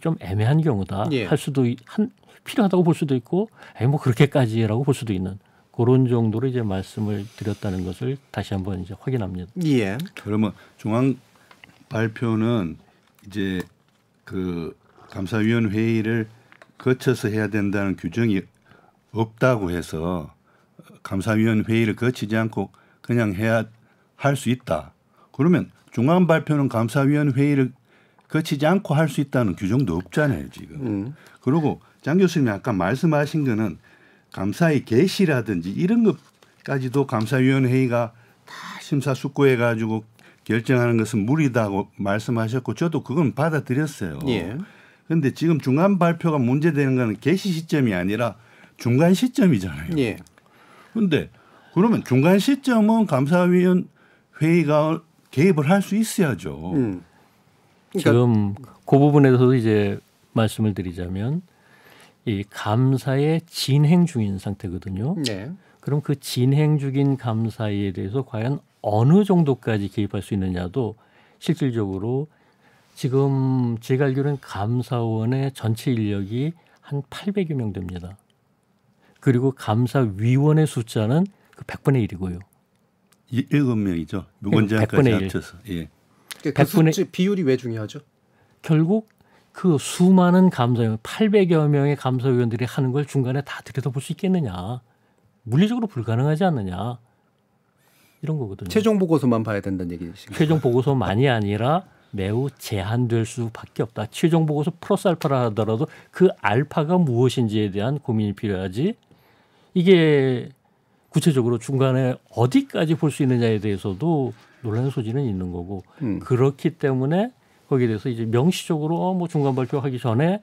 좀 애매한 경우다 예. 할 수도 한 필요하다고 볼 수도 있고 에이 뭐 그렇게까지라고 볼 수도 있는 그런 정도로 이제 말씀을 드렸다는 것을 다시 한번 이제 확인합니다. 예. 그러면 중앙 발표는 이제 그 감사위원 회의를 거쳐서 해야 된다는 규정이 없다고 해서 감사위원 회의를 거치지 않고 그냥 해야 할 수 있다. 그러면 중앙 발표는 감사위원 회의를 거치지 않고 할 수 있다는 규정도 없잖아요 지금. 음. 그리고 장 교수님이 아까 말씀하신 거는 감사의 개시라든지 이런 것까지도 감사위원회의가 다 심사숙고해 가지고 결정하는 것은 무리다고 말씀하셨고 저도 그건 받아들였어요. 그런데 예. 지금 중간 발표가 문제되는 거는 개시 시점이 아니라 중간 시점이잖아요. 그런데 예. 그러면 중간 시점은 감사위원 회의가 개입을 할 수 있어야죠. 음. 그러니까 지금 그 부분에 서도 이제 말씀을 드리자면 이 감사의 진행 중인 상태거든요. 네. 그럼 그 진행 중인 감사에 대해서 과연 어느 정도까지 개입할 수 있느냐도 실질적으로 지금 제가 알기로는 감사원의 전체 인력이 한 800여 명 됩니다. 그리고 감사위원의 숫자는 그 100분의 1이고요. 7명이죠. 무권자까지 합쳐서. 예. 그 100분의 비율이 왜 중요하죠? 결국 그 수많은 감사위원 800여 명의 감사위원들이 하는 걸 중간에 다 들여다볼 수 있겠느냐? 물리적으로 불가능하지 않느냐? 이런 거거든요. 최종 보고서만 봐야 된다는 얘기이신가요? 최종 보고서만이 아니라 매우 제한될 수밖에 없다. 최종 보고서 플러스 알파라 하더라도 그 알파가 무엇인지에 대한 고민이 필요하지. 이게 구체적으로 중간에 어디까지 볼 수 있느냐에 대해서도 논란 소지는 있는 거고 음. 그렇기 때문에 거기에 대해서 이제 명시적으로 어, 뭐 중간 발표하기 전에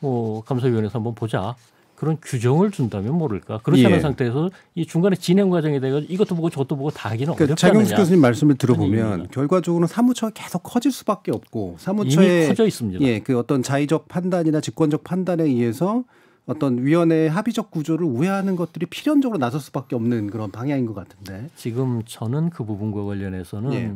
뭐 감사위원회에서 한번 보자 그런 규정을 준다면 모를까 그렇지 않은 예. 상태에서 이 중간에 진행 과정에 대해서 이것도 보고 저것도 보고 다 하기는 그러니까 어렵지 않느냐. 차경수 교수님 말씀을 들어보면 결과적으로는 사무처가 계속 커질 수밖에 없고 사무처에 커져 있습니다. 예, 그 어떤 자의적 판단이나 직권적 판단에 의해서 어떤 위원회의 합의적 구조를 우회하는 것들이 필연적으로 나설 수밖에 없는 그런 방향인 것 같은데 지금 저는 그 부분과 관련해서는 예.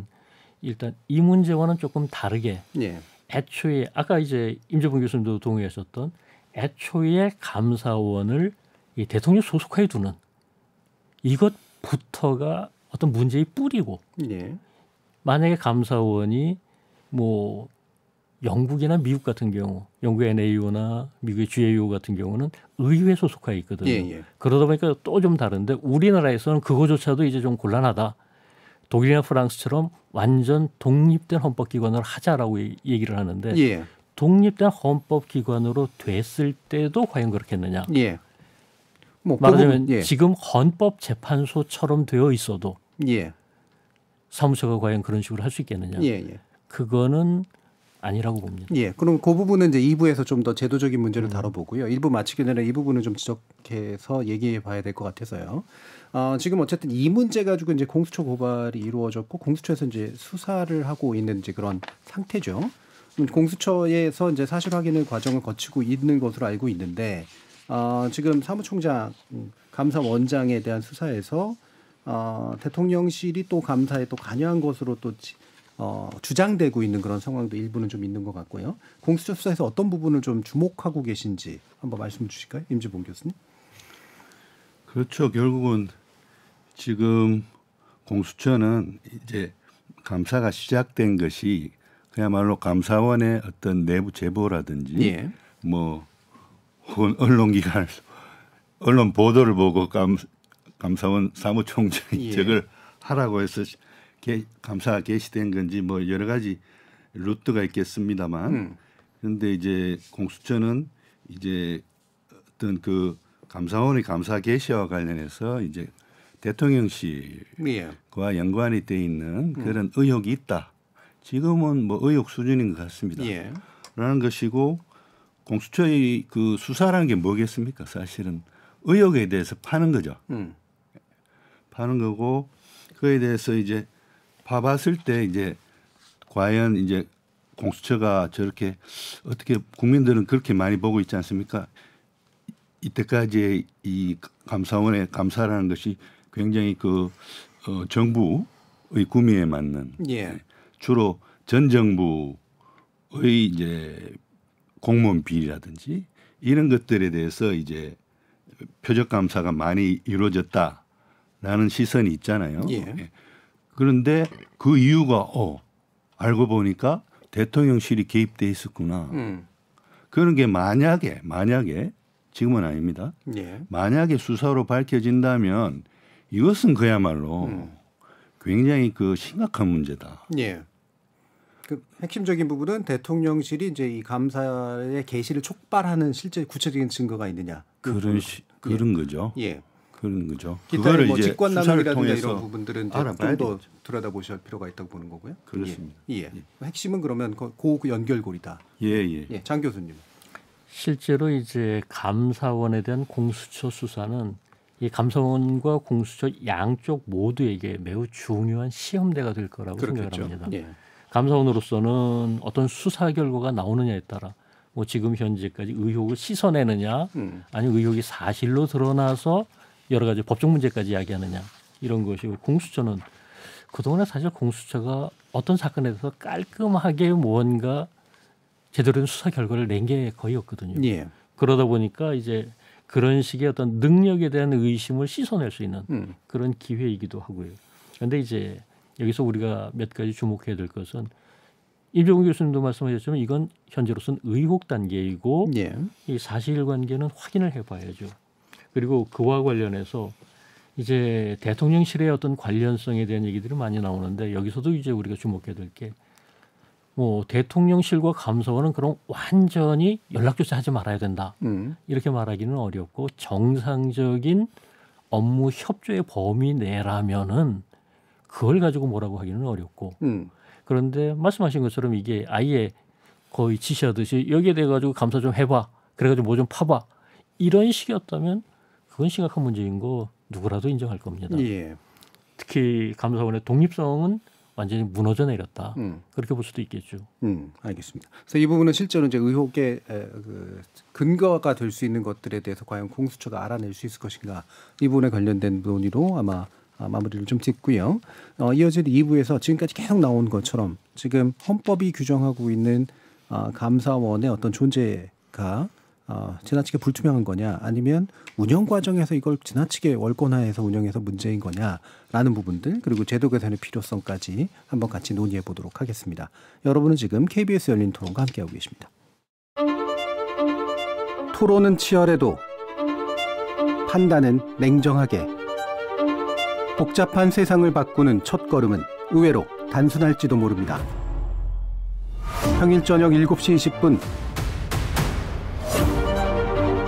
일단 이 문제와는 조금 다르게 예. 애초에 아까 이제 임재범 교수님도 동의하셨던 애초에 감사원을 이 대통령 소속화에 두는 이것부터가 어떤 문제의 뿌리고 예. 만약에 감사원이 뭐 영국이나 미국 같은 경우, 영국 NAO나 미국의 GAO 같은 경우는 의회 소속화에 있거든요. 예, 예. 그러다 보니까 또 좀 다른데 우리나라에서는 그거조차도 이제 좀 곤란하다. 독일이나 프랑스처럼 완전 독립된 헌법기관으로 하자라고 얘기를 하는데 예. 독립된 헌법기관으로 됐을 때도 과연 그렇겠느냐? 예. 뭐 말하자면 예. 지금 헌법재판소처럼 되어 있어도 예. 사무처가 과연 그런 식으로 할 수 있겠느냐? 예예. 예. 그거는 아니라고 봅니다. 예. 그럼 그 부분은 이제 2부에서 좀 더 제도적인 문제를 음. 다뤄보고요. 1부 마치기 전에 이 부분을 좀 지적해서 얘기해 봐야 될 것 같아서요. 어, 지금 어쨌든 이 문제 가지고 이제 공수처 고발이 이루어졌고 공수처에서 이제 수사를 하고 있는 이제 그런 상태죠. 음, 공수처에서 이제 사실 확인의 과정을 거치고 있는 것으로 알고 있는데 어, 지금 사무총장 음, 감사원장에 대한 수사에서 어, 대통령실이 또 감사에 또 관여한 것으로 또 지, 어, 주장되고 있는 그런 상황도 일부는 좀 있는 것 같고요. 공수처에서 어떤 부분을 좀 주목하고 계신지 한번 말씀 주실까요, 임지봉 교수님? 그렇죠. 결국은 지금 공수처는 이제 감사가 시작된 것이 그야말로 감사원의 어떤 내부 제보라든지 예. 뭐 혹은 언론기관 언론 보도를 보고 감, 감사원 사무총장이 예. 저걸 하라고 해서 게, 감사가 개시된 건지 뭐 여러 가지 루트가 있겠습니다만 음. 그런데 이제 공수처는 이제 어떤 그 감사원의 감사 개시와 관련해서 이제 대통령실과 예. 연관이 돼 있는 음. 그런 음. 의혹이 있다. 지금은 뭐 의혹 수준인 것 같습니다. 예. 라는 것이고 공수처의 그 수사라는 게 뭐겠습니까? 사실은 의혹에 대해서 파는 거죠. 음. 파는 거고 그에 대해서 이제 봐봤을 때 이제 과연 이제 공수처가 저렇게 어떻게 국민들은 그렇게 많이 보고 있지 않습니까? 이때까지의 이 감사원의 감사라는 것이 굉장히 그 어, 정부의 구미에 맞는 예. 네, 주로 전 정부의 이제 공무원 비리라든지 이런 것들에 대해서 이제 표적 감사가 많이 이루어졌다라는 시선이 있잖아요. 예. 예. 그런데 그 이유가 어 알고 보니까 대통령실이 개입돼 있었구나. 음. 그런 게 만약에 만약에 지금은 아닙니다. 예. 만약에 수사로 밝혀진다면 이것은 그야말로 음. 굉장히 그 심각한 문제다. 예. 그 핵심적인 부분은 대통령실이 이제 이 감사의 개시를 촉발하는 실제 구체적인 증거가 있느냐. 그런 그 시, 그런 예. 거죠. 예. 그런 거죠. 그거를 뭐 이제 직권남용이라든가 이런 부분들은 좀 더 들여다보셔 필요가 있다고 보는 거고요. 그렇습니다. 예. 예. 예. 뭐 핵심은 그러면 그, 연결고리다. 예, 예. 예. 장 교수님. 실제로 이제 감사원에 대한 공수처 수사는 이 감사원과 공수처 양쪽 모두에게 매우 중요한 시험대가 될 거라고 그렇겠죠. 생각 합니다. 예. 감사원으로서는 어떤 수사 결과가 나오느냐에 따라 뭐 지금 현재까지 의혹을 씻어내느냐 음. 아니면 의혹이 사실로 드러나서 여러 가지 법적 문제까지 이야기하느냐 이런 것이고 공수처는 그동안에 사실 공수처가 어떤 사건에 대해서 깔끔하게 무언가 제대로 된 수사 결과를 낸 게 거의 없거든요. 예. 그러다 보니까 이제 그런 식의 어떤 능력에 대한 의심을 씻어낼 수 있는 음. 그런 기회이기도 하고요. 그런데 이제 여기서 우리가 몇 가지 주목해야 될 것은 이병우 교수님도 말씀하셨지만 이건 현재로서는 의혹 단계이고 예. 이 사실관계는 확인을 해봐야죠. 그리고 그와 관련해서 이제 대통령실의 어떤 관련성에 대한 얘기들이 많이 나오는데 여기서도 이제 우리가 주목해야 될 게 뭐 대통령실과 감사원은 그럼 완전히 연락조차하지 말아야 된다 음. 이렇게 말하기는 어렵고 정상적인 업무 협조의 범위 내라면은 그걸 가지고 뭐라고 하기는 어렵고 음. 그런데 말씀하신 것처럼 이게 아예 거의 지시하듯이 여기에 대해 가지고 감사 좀 해봐 그래가지고 뭐 좀 파봐 이런 식이었다면 그건 심각한 문제인 거 누구라도 인정할 겁니다. 예. 특히 감사원의 독립성은 완전히 무너져 내렸다. 음. 그렇게 볼 수도 있겠죠. 음, 알겠습니다. 그래서 이 부분은 실제로 이제 의혹의 그 근거가 될 수 있는 것들에 대해서 과연 공수처가 알아낼 수 있을 것인가 이 부분에 관련된 논의로 아마 아, 마무리를 좀 짓고요. 어, 이어질 2부에서 지금까지 계속 나온 것처럼 지금 헌법이 규정하고 있는 어, 감사원의 어떤 존재가 어, 지나치게 불투명한 거냐 아니면 운영 과정에서 이걸 지나치게 월권화해서 운영해서 문제인 거냐라는 부분들 그리고 제도 개선의 필요성까지 한번 같이 논의해 보도록 하겠습니다. 여러분은 지금 KBS 열린 토론과 함께하고 계십니다. 토론은 치열해도 판단은 냉정하게 복잡한 세상을 바꾸는 첫 걸음은 의외로 단순할지도 모릅니다. 평일 저녁 7시 20분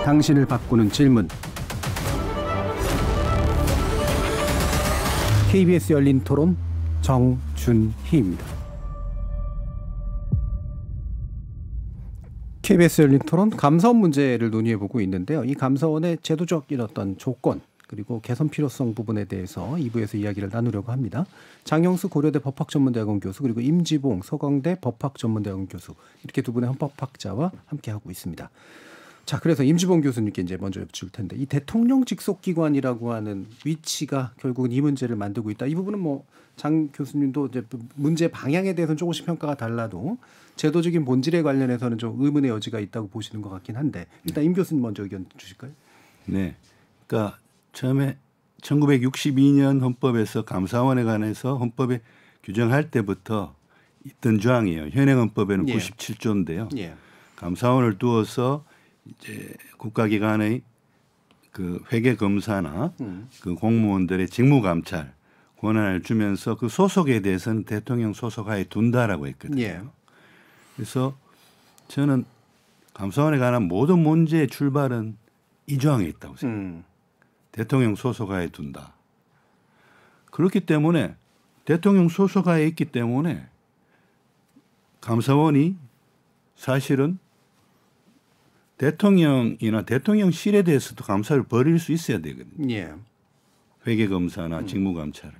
당신을 바꾸는 질문. KBS 열린 토론 정준희입니다. KBS 열린 토론 감사원 문제를 논의해보고 있는데요. 이 감사원의 제도적인 어떤 조건 그리고 개선 필요성 부분에 대해서 2부에서 이야기를 나누려고 합니다. 장영수 고려대 법학전문대학원 교수 그리고 임지봉 서강대 법학전문대학원 교수 이렇게 두 분의 헌법학자와 함께하고 있습니다. 자, 그래서 임시봉 교수님께 이제 먼저 여쭐 텐데 이 대통령 직속 기관이라고 하는 위치가 결국은 이 문제를 만들고 있다. 이 부분은 뭐 장 교수님도 이제 문제 방향에 대해서는 조금씩 평가가 달라도 제도적인 본질에 관련해서는 좀 의문의 여지가 있다고 보시는 것 같긴 한데 일단 네. 임 교수님 먼저 의견 주실까요? 네. 그러니까 처음에 1962년 헌법에서 감사원에 관해서 헌법에 규정할 때부터 있던 조항이에요. 현행 헌법에는 예. 97조인데요. 예. 감사원을 두어서 이제 국가기관의 그 회계 검사나 음. 그 공무원들의 직무 감찰 권한을 주면서 그 소속에 대해서는 대통령 소속하에 둔다라고 했거든요. 예. 그래서 저는 감사원에 관한 모든 문제의 출발은 이 조항에 있다고 생각합니다. 음. 대통령 소속하에 둔다. 그렇기 때문에 대통령 소속하에 있기 때문에 감사원이 사실은 대통령이나 대통령실에 대해서도 감사를 벌일 수 있어야 되거든요. 예. 회계 검사나 직무 감찰을.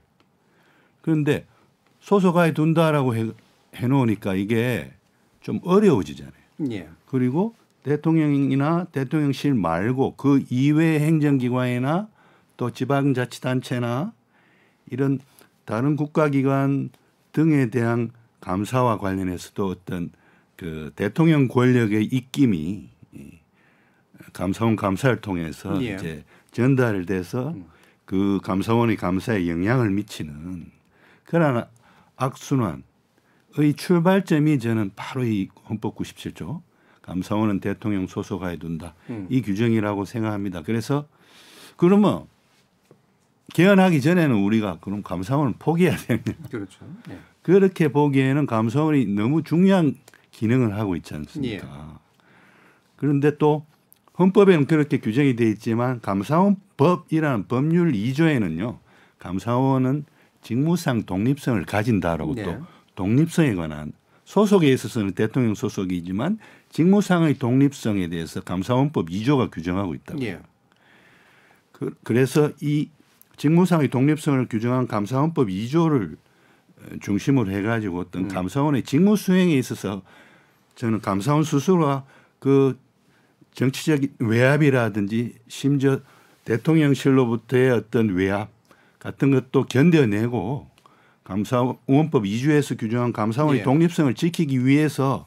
그런데 소속하에 둔다라고 해, 해 놓으니까 이게 좀 어려워지잖아요. 예. 그리고 대통령이나 대통령실 말고 그 이외의 행정기관이나 또 지방자치단체나 이런 다른 국가기관 등에 대한 감사와 관련해서도 어떤 그 대통령 권력의 입김이 감사원 감사를 통해서 예. 이제 전달돼서 음. 그 감사원이 감사에 영향을 미치는 그러한 악순환의 출발점이 저는 바로 이 헌법 97조 감사원은 대통령 소속하에 둔다 음. 이 규정이라고 생각합니다. 그래서 그러면 개헌하기 전에는 우리가 그럼 감사원을 포기해야 되냐? 그렇죠. 네. 그렇게 보기에는 감사원이 너무 중요한 기능을 하고 있지 않습니까? 예. 그런데 또 헌법에는 그렇게 규정이 돼 있지만 감사원법이라는 법률 2조에는요. 감사원은 직무상 독립성을 가진다라고 네. 또 독립성에 관한 소속에 있어서는 대통령 소속이지만 직무상의 독립성에 대해서 감사원법 2조가 규정하고 있다고. 예. 그, 그래서 이 직무상의 독립성을 규정한 감사원법 2조를 중심으로 해가지고 어떤 음. 감사원의 직무 수행에 있어서 저는 감사원 스스로가 그 정치적 외압이라든지 심지어 대통령실로부터의 어떤 외압 같은 것도 견뎌내고 감사원법 2조에서 규정한 감사원의 예. 독립성을 지키기 위해서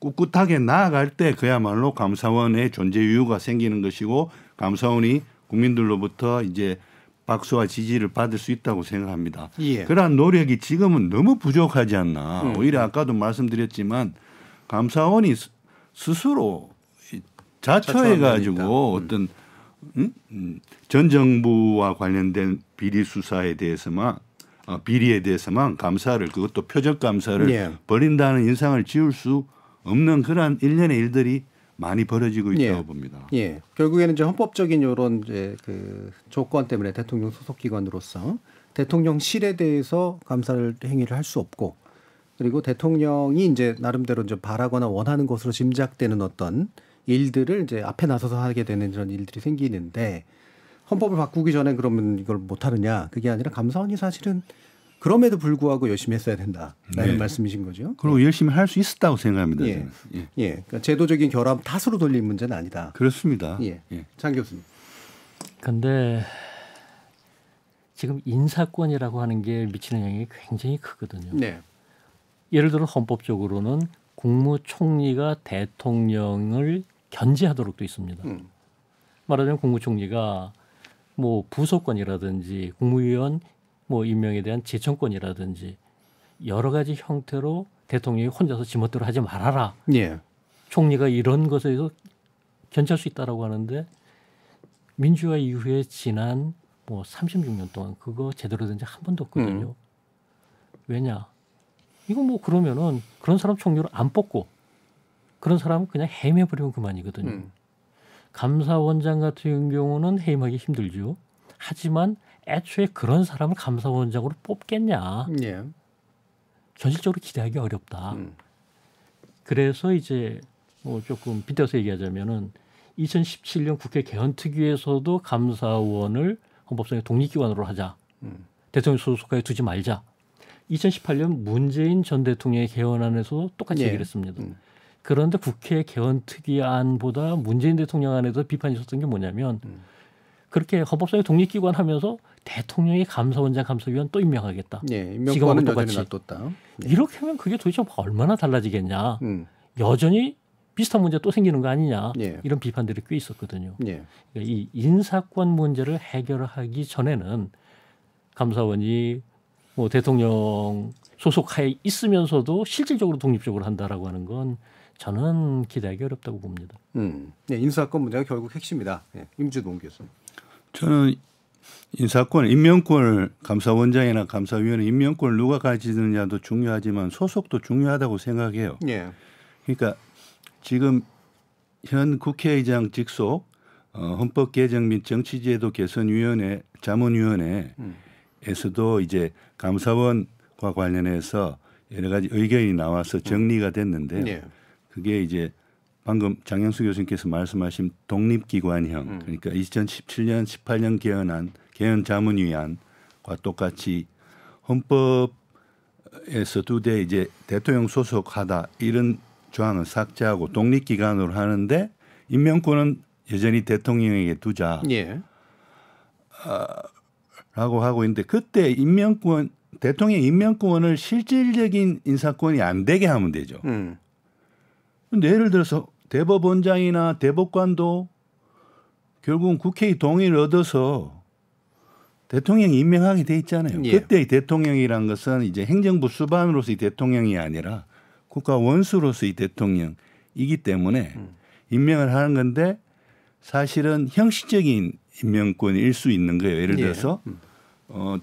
꿋꿋하게 나아갈 때 그야말로 감사원의 존재 이유가 생기는 것이고 감사원이 국민들로부터 이제 박수와 지지를 받을 수 있다고 생각합니다. 예. 그러한 노력이 지금은 너무 부족하지 않나. 음. 오히려 아까도 말씀드렸지만 감사원이 스스로 자처해 가지고 음. 어떤 음? 음? 전 정부와 관련된 비리 수사에 대해서만 어, 비리에 대해서만 감사를 그것도 표적 감사를 예. 벌인다는 인상을 지울 수 없는 그러한 일련의 일들이 많이 벌어지고 있다고 예. 봅니다. 예. 결국에는 이제 헌법적인 이런 이제 그 조건 때문에 대통령 소속 기관으로서 대통령실에 대해서 감사를 행위를 할 수 없고 그리고 대통령이 이제 나름대로 이제 바라거나 원하는 것으로 짐작되는 어떤 일들을 이제 앞에 나서서 하게 되는 그런 일들이 생기는데 헌법을 바꾸기 전에 그러면 이걸 못 하느냐 그게 아니라 감사원이 사실은 그럼에도 불구하고 열심히 했어야 된다라는 네. 말씀이신 거죠. 그리고 네. 열심히 할 수 있었다고 생각합니다. 예. 예. 예. 그러니까 제도적인 결함 탓으로 돌릴 문제는 아니다. 그렇습니다. 예. 예. 장 교수님. 근데 지금 인사권이라고 하는 게 미치는 영향이 굉장히 크거든요. 네. 예를 들어 헌법적으로는 국무총리가 대통령을 견제하도록 돼 있습니다. 음. 말하자면 국무총리가 뭐부속권이라든지 국무위원 뭐 임명에 대한 재청권이라든지 여러 가지 형태로 대통령이 혼자서 지멋대로 하지 말아라. 예. 총리가 이런 것에 서 견제할 수 있다라고 하는데 민주화 이후에 지난 뭐 36년 동안 그거 제대로 된지한 번도 없거든요. 음. 왜냐? 이거 뭐 그러면은 그런 사람 총리를 안 뽑고 그런 사람은 그냥 헤매버리면 그만이거든요. 음. 감사원장 같은 경우는 해임하기 힘들죠. 하지만 애초에 그런 사람을 감사원장으로 뽑겠냐. 예. 현실적으로 기대하기 어렵다. 음. 그래서 이제 뭐 조금 빗대서 얘기하자면은 2017년 국회 개헌특위에서도 감사원을 헌법상의 독립기관으로 하자. 음. 대통령 소속하에 두지 말자. 2018년 문재인 전 대통령의 개헌안에서도 똑같이 예. 얘기를 했습니다. 음. 그런데 국회 개헌 특위안보다 문재인 대통령 안에서 비판이 있었던 게 뭐냐면 음. 그렇게 헌법소의 독립기관 하면서 대통령이 감사원장 감사위원 또 임명하겠다. 예, 지금은 똑같이. 놔뒀다. 예. 이렇게 하면 그게 도대체 뭐 얼마나 달라지겠냐. 음. 여전히 비슷한 문제 또 생기는 거 아니냐 예. 이런 비판들이 꽤 있었거든요. 예. 그러니까 이 인사권 문제를 해결하기 전에는 감사원이 뭐 대통령 소속하에 있으면서도 실질적으로 독립적으로 한다라고 하는 건 저는 기대하기 어렵다고 봅니다. 음, 네, 인사권 문제가 결국 핵심이다. 네, 임주동 교수 저는 인사권, 임명권을 감사원장이나 감사위원회 임명권을 누가 가지느냐도 중요하지만 소속도 중요하다고 생각해요. 예. 그러니까 지금 현 국회의장 직속 어, 헌법 개정 및 정치제도 개선위원회 자문위원회에서도 음. 이제 감사원과 관련해서 여러 가지 의견이 나와서 정리가 됐는데요. 예. 그게 이제 방금 장영수 교수님께서 말씀하신 독립기관형 음. 그러니까 2017년 18년 개헌안 개헌 자문위안과 똑같이 헌법에서도 돼 이제 대통령 소속하다 이런 조항은 삭제하고 독립기관으로 하는데 임명권은 여전히 대통령에게 두자. 예. 아, 라고 하고 있는데 그때 임명권 대통령 임명권을 실질적인 인사권이 안 되게 하면 되죠. 음. 근데 예를 들어서 대법원장이나 대법관도 결국은 국회의 동의를 얻어서 대통령이 임명하게 돼 있잖아요. 예. 그때의 대통령이란 것은 이제 행정부 수반으로서의 대통령이 아니라 국가 원수로서의 대통령이기 때문에 음. 임명을 하는 건데 사실은 형식적인 임명권일 수 있는 거예요. 예를 예. 들어서 예. 음. 어,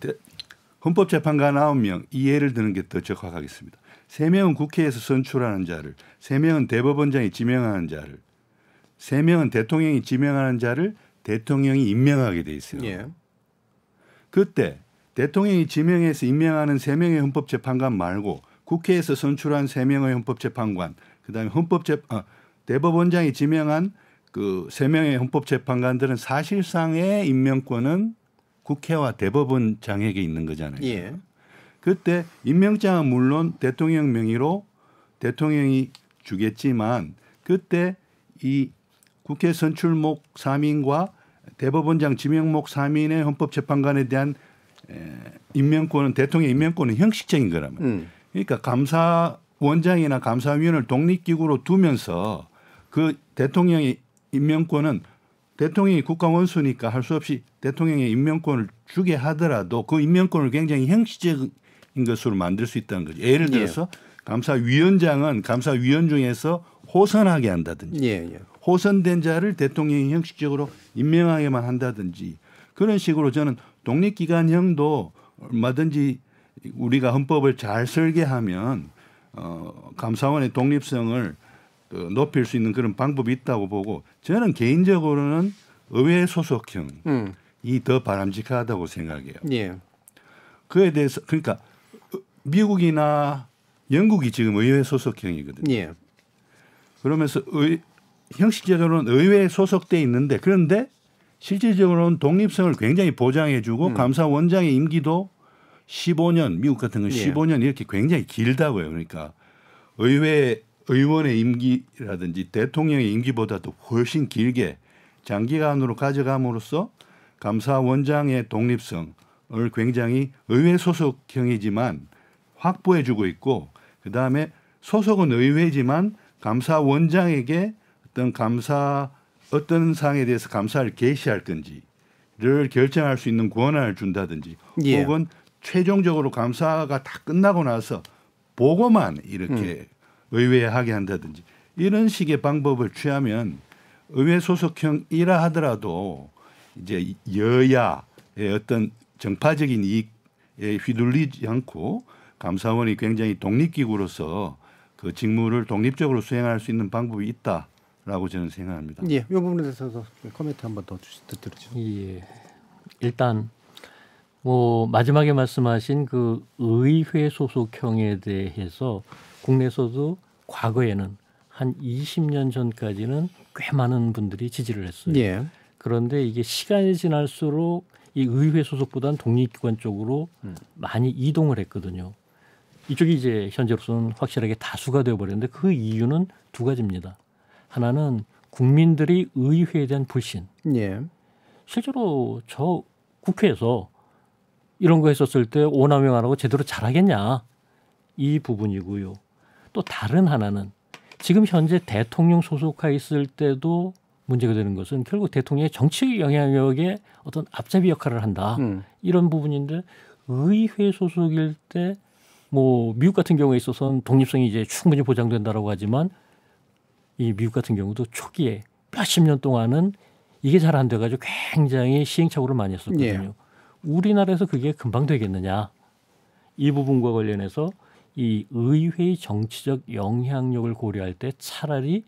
헌법재판관 9명이 예를 드는 게더적합하겠습니다 세명은 국회에서 선출하는 자를, 세명은 대법원장이 지명하는 자를, 세명은 대통령이 지명하는 자를 대통령이 임명하게 돼 있어요. 예. 그때 대통령이 지명해서 임명하는 세명의 헌법재판관 말고 국회에서 선출한 세명의 헌법재판관, 그다음에 헌법재 아, 대법원장이 지명한 그 세명의 헌법재판관들은 사실상의 임명권은 국회와 대법원장에게 있는 거잖아요. 예. 그때 임명장은 물론 대통령 명의로 대통령이 주겠지만 그때 이 국회 선출목 3인과 대법원장 지명목 3인의 헌법재판관에 대한 임명권은 대통령 임명권은 형식적인 거라면 음. 그러니까 감사원장이나 감사위원을 독립기구로 두면서 그 대통령의 임명권은 대통령이 국가원수니까 할 수 없이 대통령의 임명권을 주게 하더라도 그 임명권을 굉장히 형식적 것으로 만들 수 있다는 거죠. 예를 예. 들어서 예. 감사위원장은 감사위원 중에서 호선하게 한다든지 예, 예. 호선된 자를 대통령이 형식적으로 임명하게만 한다든지 그런 식으로 저는 독립기관형도 얼마든지 우리가 헌법을 잘 설계하면 어, 감사원의 독립성을 그 높일 수 있는 그런 방법이 있다고 보고 저는 개인적으로는 의회 소속형이 음. 더 바람직하다고 생각해요. 예. 그에 대해서 그러니까 미국이나 영국이 지금 의회 소속형이거든요. 예. 그러면서 의, 형식적으로는 의회에 소속돼 있는데 그런데 실질적으로는 독립성을 굉장히 보장해주고 음. 감사원장의 임기도 15년 미국 같은 건 15년 예. 이렇게 굉장히 길다고요. 그러니까 의회 의원의 임기라든지 대통령의 임기보다도 훨씬 길게 장기간으로 가져감으로써 감사원장의 독립성을 굉장히 의회 소속형이지만 확보해주고 있고 그 다음에 소속은 의회지만 감사원장에게 어떤 감사 어떤 사항에 대해서 감사를 개시할 건지를 결정할 수 있는 권한을 준다든지 예. 혹은 최종적으로 감사가 다 끝나고 나서 보고만 이렇게 음. 의회에 하게 한다든지 이런 식의 방법을 취하면 의회 소속형이라 하더라도 이제 여야의 어떤 정파적인 이익에 휘둘리지 않고 감사원이 굉장히 독립기구로서 그 직무를 독립적으로 수행할 수 있는 방법이 있다라고 저는 생각합니다. 예, 이 부분에 대해서도 코멘트 한번 더 주시 드리죠. 예, 예, 일단 뭐 마지막에 말씀하신 그 의회 소속형에 대해서 국내에서도 과거에는 한 20년 전까지는 꽤 많은 분들이 지지를 했어요. 예. 그런데 이게 시간이 지날수록 이 의회 소속보다는 독립기관 쪽으로 음. 많이 이동을 했거든요. 이쪽이 이제 현재로서는 확실하게 다수가 되어버렸는데 그 이유는 두 가지입니다. 하나는 국민들이 의회에 대한 불신. 예. 실제로 저 국회에서 이런 거 했었을 때 오남용 안 하고 제대로 잘하겠냐 이 부분이고요. 또 다른 하나는 지금 현재 대통령 소속하 있을 때도 문제가 되는 것은 결국 대통령의 정치 영향력에 어떤 앞잡이 역할을 한다 음. 이런 부분인데 의회 소속일 때뭐 미국 같은 경우에 있어서는 독립성이 이제 충분히 보장된다라고 하지만 이 미국 같은 경우도 초기에 몇 십 년 동안은 이게 잘 안 돼가지고 굉장히 시행착오를 많이 했었거든요. 예. 우리나라에서 그게 금방 되겠느냐 이 부분과 관련해서 이 의회의 정치적 영향력을 고려할 때 차라리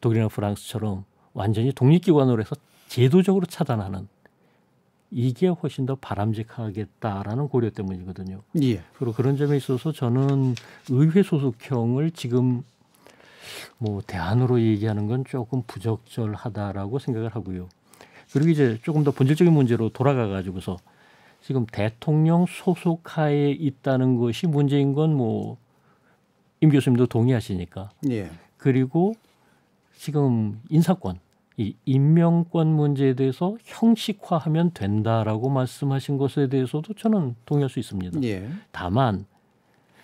독일이나 프랑스처럼 완전히 독립기관으로 해서 제도적으로 차단하는 이게 훨씬 더 바람직하겠다라는 고려 때문이거든요. 예. 그리고 그런 점에 있어서 저는 의회 소속형을 지금 뭐 대안으로 얘기하는 건 조금 부적절하다라고 생각을 하고요. 그리고 이제 조금 더 본질적인 문제로 돌아가 가지고서 지금 대통령 소속하에 있다는 것이 문제인 건 뭐 임 교수님도 동의하시니까. 예. 그리고 지금 인사권 이임명권 문제에 대해서 형식화하면 된다라고 말씀하신 것에 대해서도 저는 동의할 수 있습니다. 예. 다만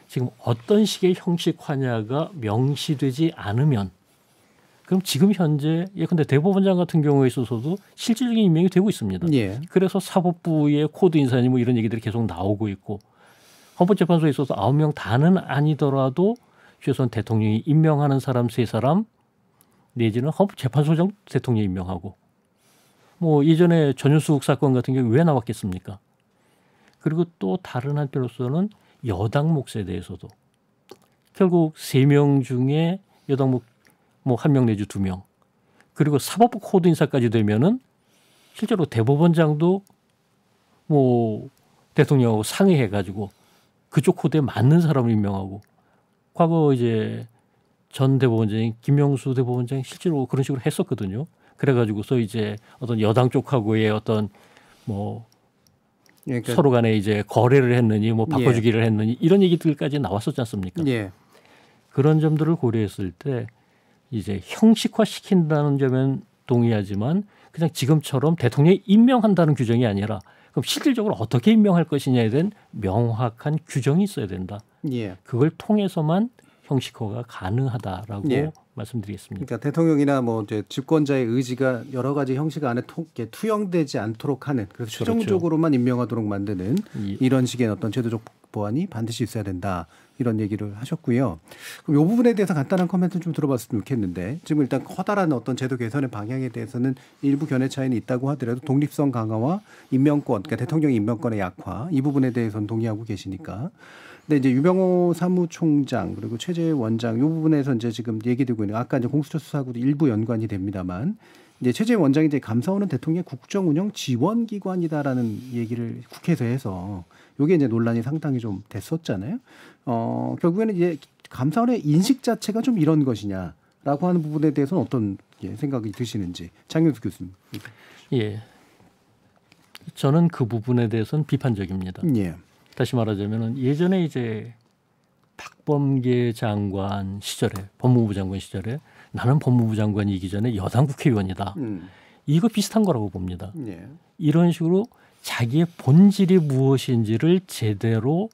지금 어떤 식의 형식화냐가 명시되지 않으면 그럼 지금 현재 예컨대 대법원장 같은 경우에 있어서도 실질적인 임명이 되고 있습니다. 예. 그래서 사법부의 코드 인사니 뭐 이런 얘기들이 계속 나오고 있고 헌법재판소에 있어서 아홉 명 다는 아니더라도 최소한 대통령이 임명하는 사람 세 사람 내지는 헌법재판소장 대통령 임명하고 뭐 이전에 전현숙 사건 같은 경우 왜 나왔겠습니까? 그리고 또 다른 한편으로서는 여당 몫에 대해서도 결국 세 명 중에 여당 몫뭐한 명 내지 두명 그리고 사법부 코드 인사까지 되면은 실제로 대법원장도 뭐 대통령하고 상의해 가지고 그쪽 코드에 맞는 사람을 임명하고 과거 이제 전 대법원장인 김영수 대법원장이 실제로 그런 식으로 했었거든요. 그래가지고서 이제 어떤 여당 쪽하고의 어떤 뭐 예, 그러니까 서로 간에 이제 거래를 했느니 뭐 예. 바꿔주기를 예. 했느니 이런 얘기들까지 나왔었지 않습니까? 예. 그런 점들을 고려했을 때 이제 형식화 시킨다는 점엔 동의하지만 그냥 지금처럼 대통령이 임명한다는 규정이 아니라 그럼 실질적으로 어떻게 임명할 것이냐에 대한 명확한 규정이 있어야 된다. 예. 그걸 통해서만 형식화가 가능하다라고 예. 말씀드리겠습니다. 그러니까 대통령이나 뭐 이제 집권자의 의지가 여러 가지 형식 안에 토, 투영되지 않도록 하는 그래서 최종적으로만 그렇죠. 임명하도록 만드는 예. 이런 식의 어떤 제도적 보완이 반드시 있어야 된다. 이런 얘기를 하셨고요. 그럼 이 부분에 대해서 간단한 코멘트 좀 들어봤으면 좋겠는데 지금 일단 커다란 어떤 제도 개선의 방향에 대해서는 일부 견해 차이는 있다고 하더라도 독립성 강화와 임명권, 그러니까 대통령 임명권의 약화 이 부분에 대해서는 동의하고 계시니까 근데 이제 유병호 사무총장 그리고 최재 원장 이 부분에서 이제 지금 얘기되고 있는 아까 이제 공수처 수사하고도 일부 연관이 됩니다만 이제 최재 원장이 이제 감사원은 대통령 의 국정운영 지원기관이다라는 얘기를 국회에서 해서 요게 이제 논란이 상당히 좀 됐었잖아요. 어 결국에는 이제 감사원의 인식 자체가 좀 이런 것이냐라고 하는 부분에 대해서는 어떤 예, 생각이 드시는지 장윤수 교수님. 예. 저는 그 부분에 대해서는 비판적입니다. 예. 다시 말하자면은 예전에 이제 박범계 장관 시절에 법무부 장관 시절에 나는 법무부 장관이기 전에 여당 국회의원이다. 음. 이거 비슷한 거라고 봅니다. 예. 이런 식으로 자기의 본질이 무엇인지를 제대로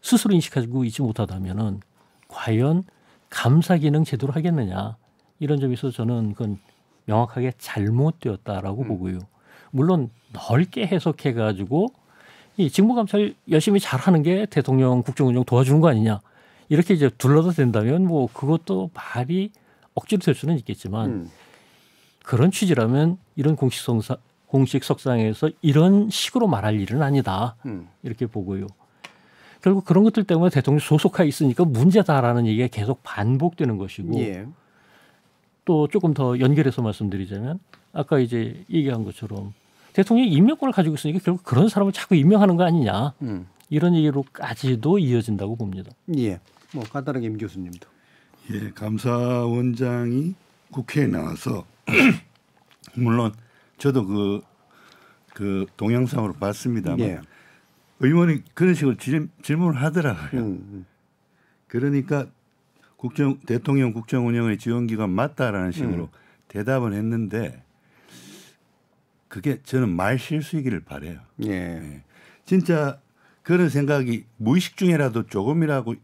스스로 인식하고 있지 못하다면은 과연 감사 기능 제대로 하겠느냐 이런 점에서 저는 그건 명확하게 잘못되었다라고 음. 보고요. 물론 넓게 해석해 가지고 이 직무감찰 열심히 잘하는 게 대통령 국정운영 도와주는 거 아니냐 이렇게 이제 둘러도 된다면 뭐 그것도 말이 억지로 될 수는 있겠지만 음. 그런 취지라면 이런 공식성사 공식 석상에서 이런 식으로 말할 일은 아니다 음. 이렇게 보고요. 결국 그런 것들 때문에 대통령 소속하 있으니까 문제다라는 얘기가 계속 반복되는 것이고 예. 또 조금 더 연결해서 말씀드리자면 아까 이제 얘기한 것처럼 대통령이 임명권을 가지고 있으니까 결국 그런 사람을 자꾸 임명하는 거 아니냐 음. 이런 얘기로까지도 이어진다고 봅니다. 예, 뭐 간단하게 임 교수님도. 예, 감사원장이 국회에 나와서 물론 저도 그, 그 동영상으로 봤습니다만 예. 의원이 그런 식으로 질, 문을 하더라고요. 음, 음. 그러니까 국정 대통령 국정 운영의 지원 기관 맞다라는 식으로 음. 대답을 했는데 그게 저는 말 실수이기를 바래요. 예. 예. 진짜 그런 생각이 무의식 중에라도 조금이라도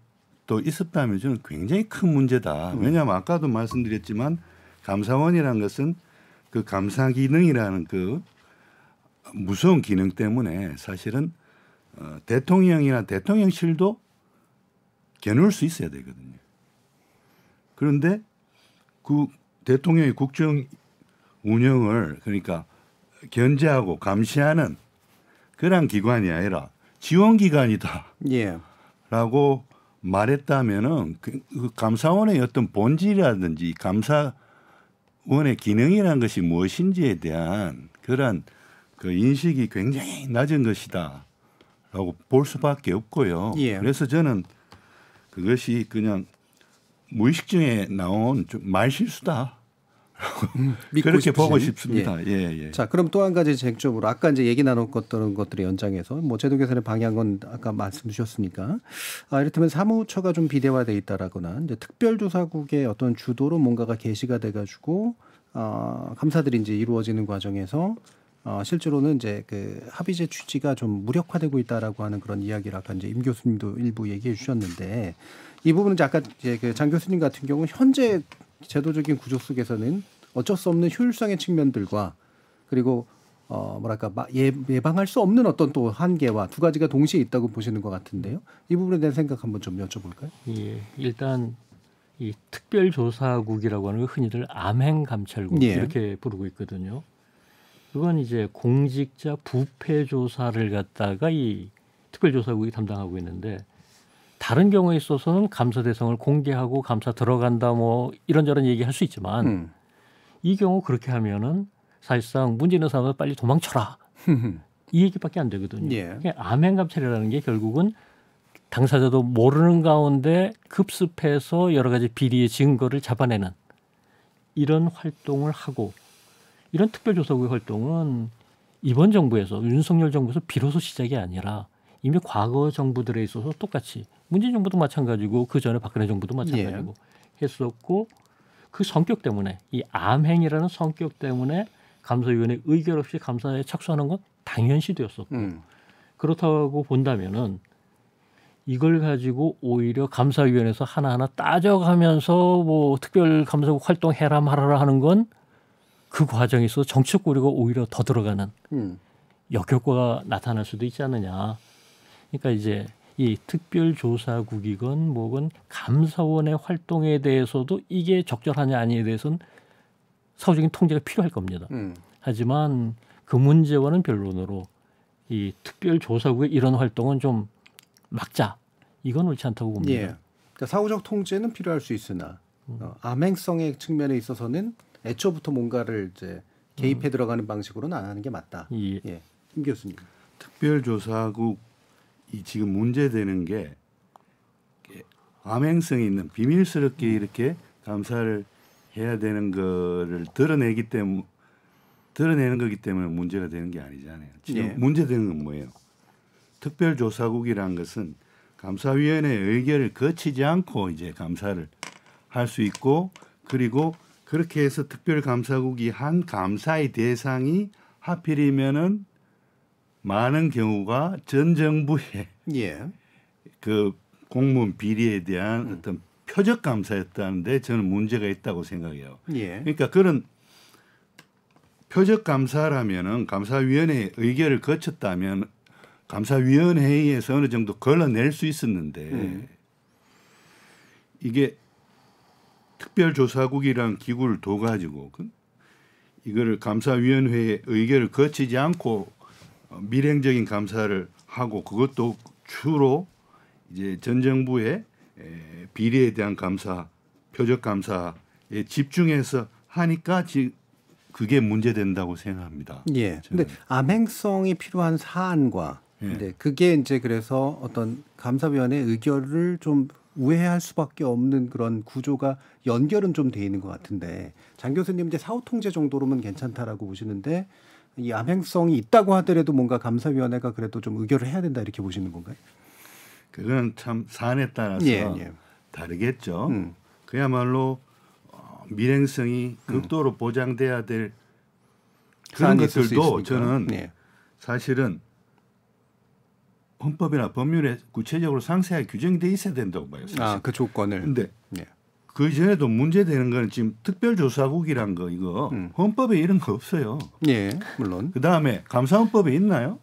또 있었다면 저는 굉장히 큰 문제다. 음. 왜냐하면 아까도 말씀드렸지만 감사원이라는 것은 그 감사 기능이라는 그 무서운 기능 때문에 사실은 어, 대통령이나 대통령실도 겨눌 수 있어야 되거든요. 그런데 그 대통령이 국정 운영을 그러니까 견제하고 감시하는 그런 기관이 아니라 지원 기관이다라고 예. 말했다면은 그, 그 감사원의 어떤 본질이라든지 감사원의 기능이라는 것이 무엇인지에 대한 그런 그 인식이 굉장히 낮은 것이다라고 볼 수밖에 없고요. 예. 그래서 저는 그것이 그냥 무의식 중에 나온 좀 말실수다. 음, 그렇게 보고 싶습니다. 예. 예, 예. 자, 그럼 또 한 가지 쟁점으로 아까 이제 얘기 나눴던 것들의 연장해서 뭐 제도 개선의 방향은 아까 말씀 주셨으니까 아, 이를테면 사무처가 좀 비대화돼 있다라거나 이제 특별조사국의 어떤 주도로 뭔가가 개시가 돼가지고 어, 감사들이 이제 이루어지는 과정에서 어, 실제로는 이제 그 합의제 취지가 좀 무력화되고 있다라고 하는 그런 이야기를 아까 이제 임 교수님도 일부 얘기해 주셨는데 이 부분은 이제 아까 이제 그장 교수님 같은 경우는 현재 제도적인 구조 속에서는 어쩔 수 없는 효율성의 측면들과 그리고 어 뭐랄까 예, 방할수 없는 어떤 또 한계와 두 가지가 동시에 있다고 보시는 것 같은데요. 이 부분에 대한 생각 한번 좀 여쭤볼까요? 예, 일단 이 특별조사국이라고 하는 거 흔히들 암행 감찰국 예. 이렇게 부르고 있거든요. 그건 이제 공직자 부패 조사를 갖다가 이 특별조사국이 담당하고 있는데 다른 경우에 있어서는 감사 대상을 공개하고 감사 들어간다 뭐 이런저런 얘기할 수 있지만 음. 이 경우 그렇게 하면은 사실상 문제는 사람을 빨리 도망쳐라 이 얘기밖에 안 되거든요. 예. 그러니까 암행감찰이라는 게 결국은 당사자도 모르는 가운데 급습해서 여러 가지 비리의 증거를 잡아내는 이런 활동을 하고 이런 특별조사국의 활동은 이번 정부에서 윤석열 정부에서 비로소 시작이 아니라 이미 과거 정부들에 있어서 똑같이 문재인 정부도 마찬가지고 그 전에 박근혜 정부도 마찬가지고 예. 했었고 그 성격 때문에 이 암행이라는 성격 때문에 감사위원회 의결 없이 감사에 착수하는 건 당연시되었었고 음. 그렇다고 본다면은 이걸 가지고 오히려 감사위원회에서 하나하나 따져가면서 뭐 특별감사국 활동 해라 말아라 하는 건 그 과정에서 정치적 고리가 오히려 더 들어가는 음. 역효과가 나타날 수도 있지 않느냐. 그러니까 이제 이 특별조사국이건 뭐건 감사원의 활동에 대해서도 이게 적절하냐 아니에 대해서는 사후적인 통제가 필요할 겁니다. 음. 하지만 그 문제와는 별론으로 이 특별조사국의 이런 활동은 좀 막자. 이건 옳지 않다고 봅니다. 예. 그러니까 사후적 통제는 필요할 수 있으나 음. 어, 암행성의 측면에 있어서는 애초부터 뭔가를 이제 개입해 음. 들어가는 방식으로는 안 하는 게 맞다. 예. 예. 김 교수님. 특별조사국 이 지금 문제되는 게 암행성이 있는 비밀스럽게 음. 이렇게 감사를 해야 되는 거를 드러내기 때문에 드러내는 거기 때문에 문제가 되는 게 아니잖아요. 지금 예. 문제되는 건 뭐예요? 특별조사국이라는 것은 감사위원회 의결을 거치지 않고 이제 감사를 할 수 있고 그리고 그렇게 해서 특별감사국이 한 감사의 대상이 하필이면은 많은 경우가 전 정부의 예. 그 공무원 비리에 대한 음. 어떤 표적 감사였다는데 저는 문제가 있다고 생각해요. 예. 그러니까 그런 표적 감사라면은 감사위원회 의결을 거쳤다면 감사위원회에서 어느 정도 걸러낼 수 있었는데 음. 이게 특별조사국이란 기구를 둬가지고 그 이거를 감사위원회의 의결을 거치지 않고 어, 밀행적인 감사를 하고 그것도 주로 이제 전 정부의 비리에 대한 감사, 표적 감사에 집중해서 하니까 지 그게 문제된다고 생각합니다. 예. 근데 암행성이 필요한 사안과 예. 이제 그게 이제 그래서 어떤 감사위원회 의결을 좀 우회할 수밖에 없는 그런 구조가 연결은 좀 돼 있는 것 같은데 장 교수님 이제 사후 통제 정도로면 괜찮다라고 보시는데 이 암행성이 있다고 하더라도 뭔가 감사위원회가 그래도 좀 의결을 해야 된다 이렇게 보시는 건가요? 그건 참 사안에 따라서 예, 예. 다르겠죠. 음. 그야말로 어, 행성이 음. 극도로 음. 보장돼야 될 그런 것들도 저는 예. 사실은 헌법이나 법률에 구체적으로 상세하게 규정돼 있어야 된다고 봐요. 아, 그 조건을. 근데 예. 그 이전에도 문제되는 거는 지금 특별조사국이란 거 이거 음. 헌법에 이런 거 없어요. 예, 물론. 그 다음에 감사헌법에 있나요?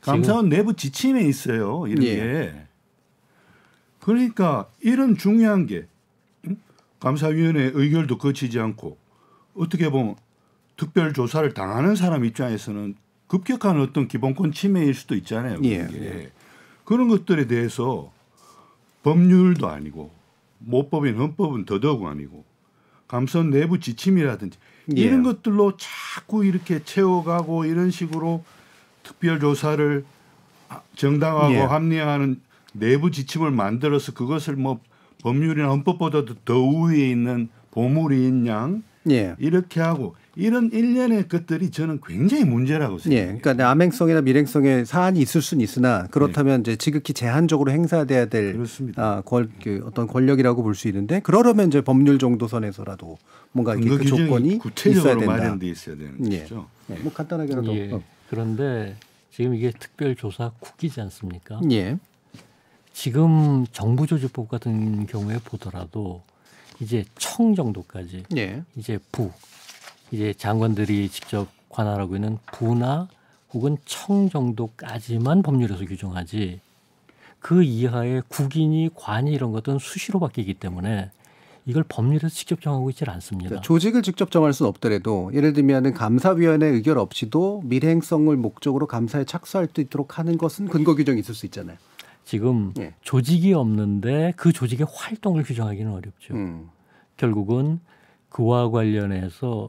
감사원 내부 지침에 있어요. 이런 예. 게. 그러니까 이런 중요한 게 감사위원회 의결도 거치지 않고 어떻게 보면 특별 조사를 당하는 사람 입장에서는 급격한 어떤 기본권 침해일 수도 있잖아요. 예. 그런 것들에 대해서 법률도 아니고 모법인 헌법은 더더욱 아니고 감선 내부 지침이라든지 예. 이런 것들로 자꾸 이렇게 채워가고 이런 식으로 특별 조사를 정당하고 예. 합리화하는 내부 지침을 만들어서 그것을 뭐 법률이나 헌법보다도 더 우위에 있는 보물인 양 예. 이렇게 하고 이런 일련의 것들이 저는 굉장히 문제라고 예, 생각해요. 예, 그러니까 암행성이나 밀행성의 사안이 있을 수는 있으나 그렇다면 예. 이제 지극히 제한적으로 행사돼야 될 그렇습니다. 아, 권, 그 어떤 권력이라고 볼 수 있는데 그러려면 이제 법률 정도 선에서라도 뭔가 그 조건이 구체적으로 있어야 된다. 있어야 되는 거죠. 예. 예. 뭐 간단하게라도 예, 어. 그런데 지금 이게 특별조사 국기지 않습니까? 예. 지금 정부조직법 같은 경우에 보더라도 이제 청 정도까지 예. 이제 부 이제 장관들이 직접 관할하고 있는 부나 혹은 청 정도까지만 법률에서 규정하지 그 이하의 국인이 관이 이런 것들은 수시로 바뀌기 때문에 이걸 법률에서 직접 정하고 있지 않습니다. 그러니까 조직을 직접 정할 수는 없더라도 예를 들면 감사위원회 의결 없이도 밀행성을 목적으로 감사에 착수할 수 있도록 하는 것은 근거 규정이 있을 수 있잖아요. 지금 예. 조직이 없는데 그 조직의 활동을 규정하기는 어렵죠. 음. 결국은 그와 관련해서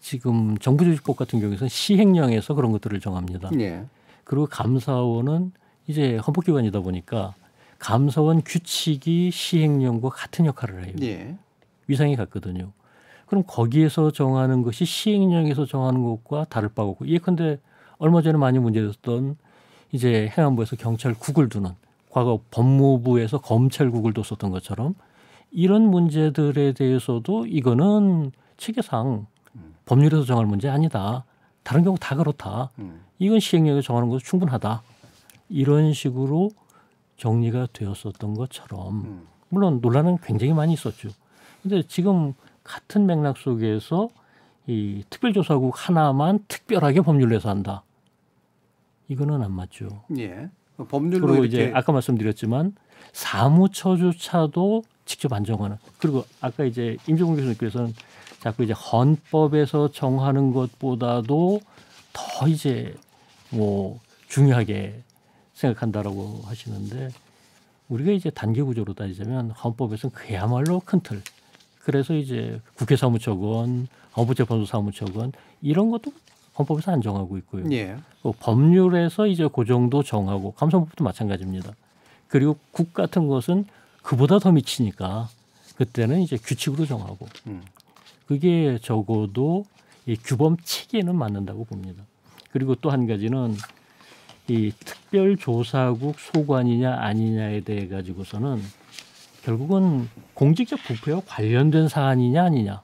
지금 정부조직법 같은 경우에는 시행령에서 그런 것들을 정합니다. 예. 그리고 감사원은 이제 헌법기관이다 보니까 감사원 규칙이 시행령과 같은 역할을 해요. 예. 위상이 같거든요. 그럼 거기에서 정하는 것이 시행령에서 정하는 것과 다를 바가 없고 예컨대 얼마 전에 많이 문제였던 이제 행안부에서 경찰국을 두는 과거 법무부에서 검찰국을 뒀었던 것처럼 이런 문제들에 대해서도 이거는 체계상 법률에서 정할 문제 아니다. 다른 경우 다 그렇다. 음. 이건 시행령에 정하는 것도 충분하다. 이런 식으로 정리가 되었었던 것처럼 음. 물론 논란은 굉장히 많이 있었죠. 근데 지금 같은 맥락 속에서 이 특별조사국 하나만 특별하게 법률에서 한다. 이거는 안 맞죠. 예. 법률로 그리고 이제 아까 말씀드렸지만 사무처조차도 직접 안정하는 그리고 아까 이제 임종훈 교수님께서는 자꾸 이제 헌법에서 정하는 것보다도 더 이제 뭐 중요하게 생각한다라고 하시는데 우리가 이제 단계 구조로 따지자면 헌법에서는 그야말로 큰 틀. 그래서 이제 국회 사무처건 헌법재판소 사무처건 이런 것도 헌법에서 안 정하고 있고요. 예. 또 법률에서 이제 고정도 그 정하고 감사법도 마찬가지입니다. 그리고 국 같은 것은 그보다 더 미치니까 그때는 이제 규칙으로 정하고 음. 그게 적어도 이 규범 체계는 맞는다고 봅니다. 그리고 또 한 가지는 이 특별조사국 소관이냐 아니냐에 대해 가지고서는 결국은 공직적 부패와 관련된 사안이냐 아니냐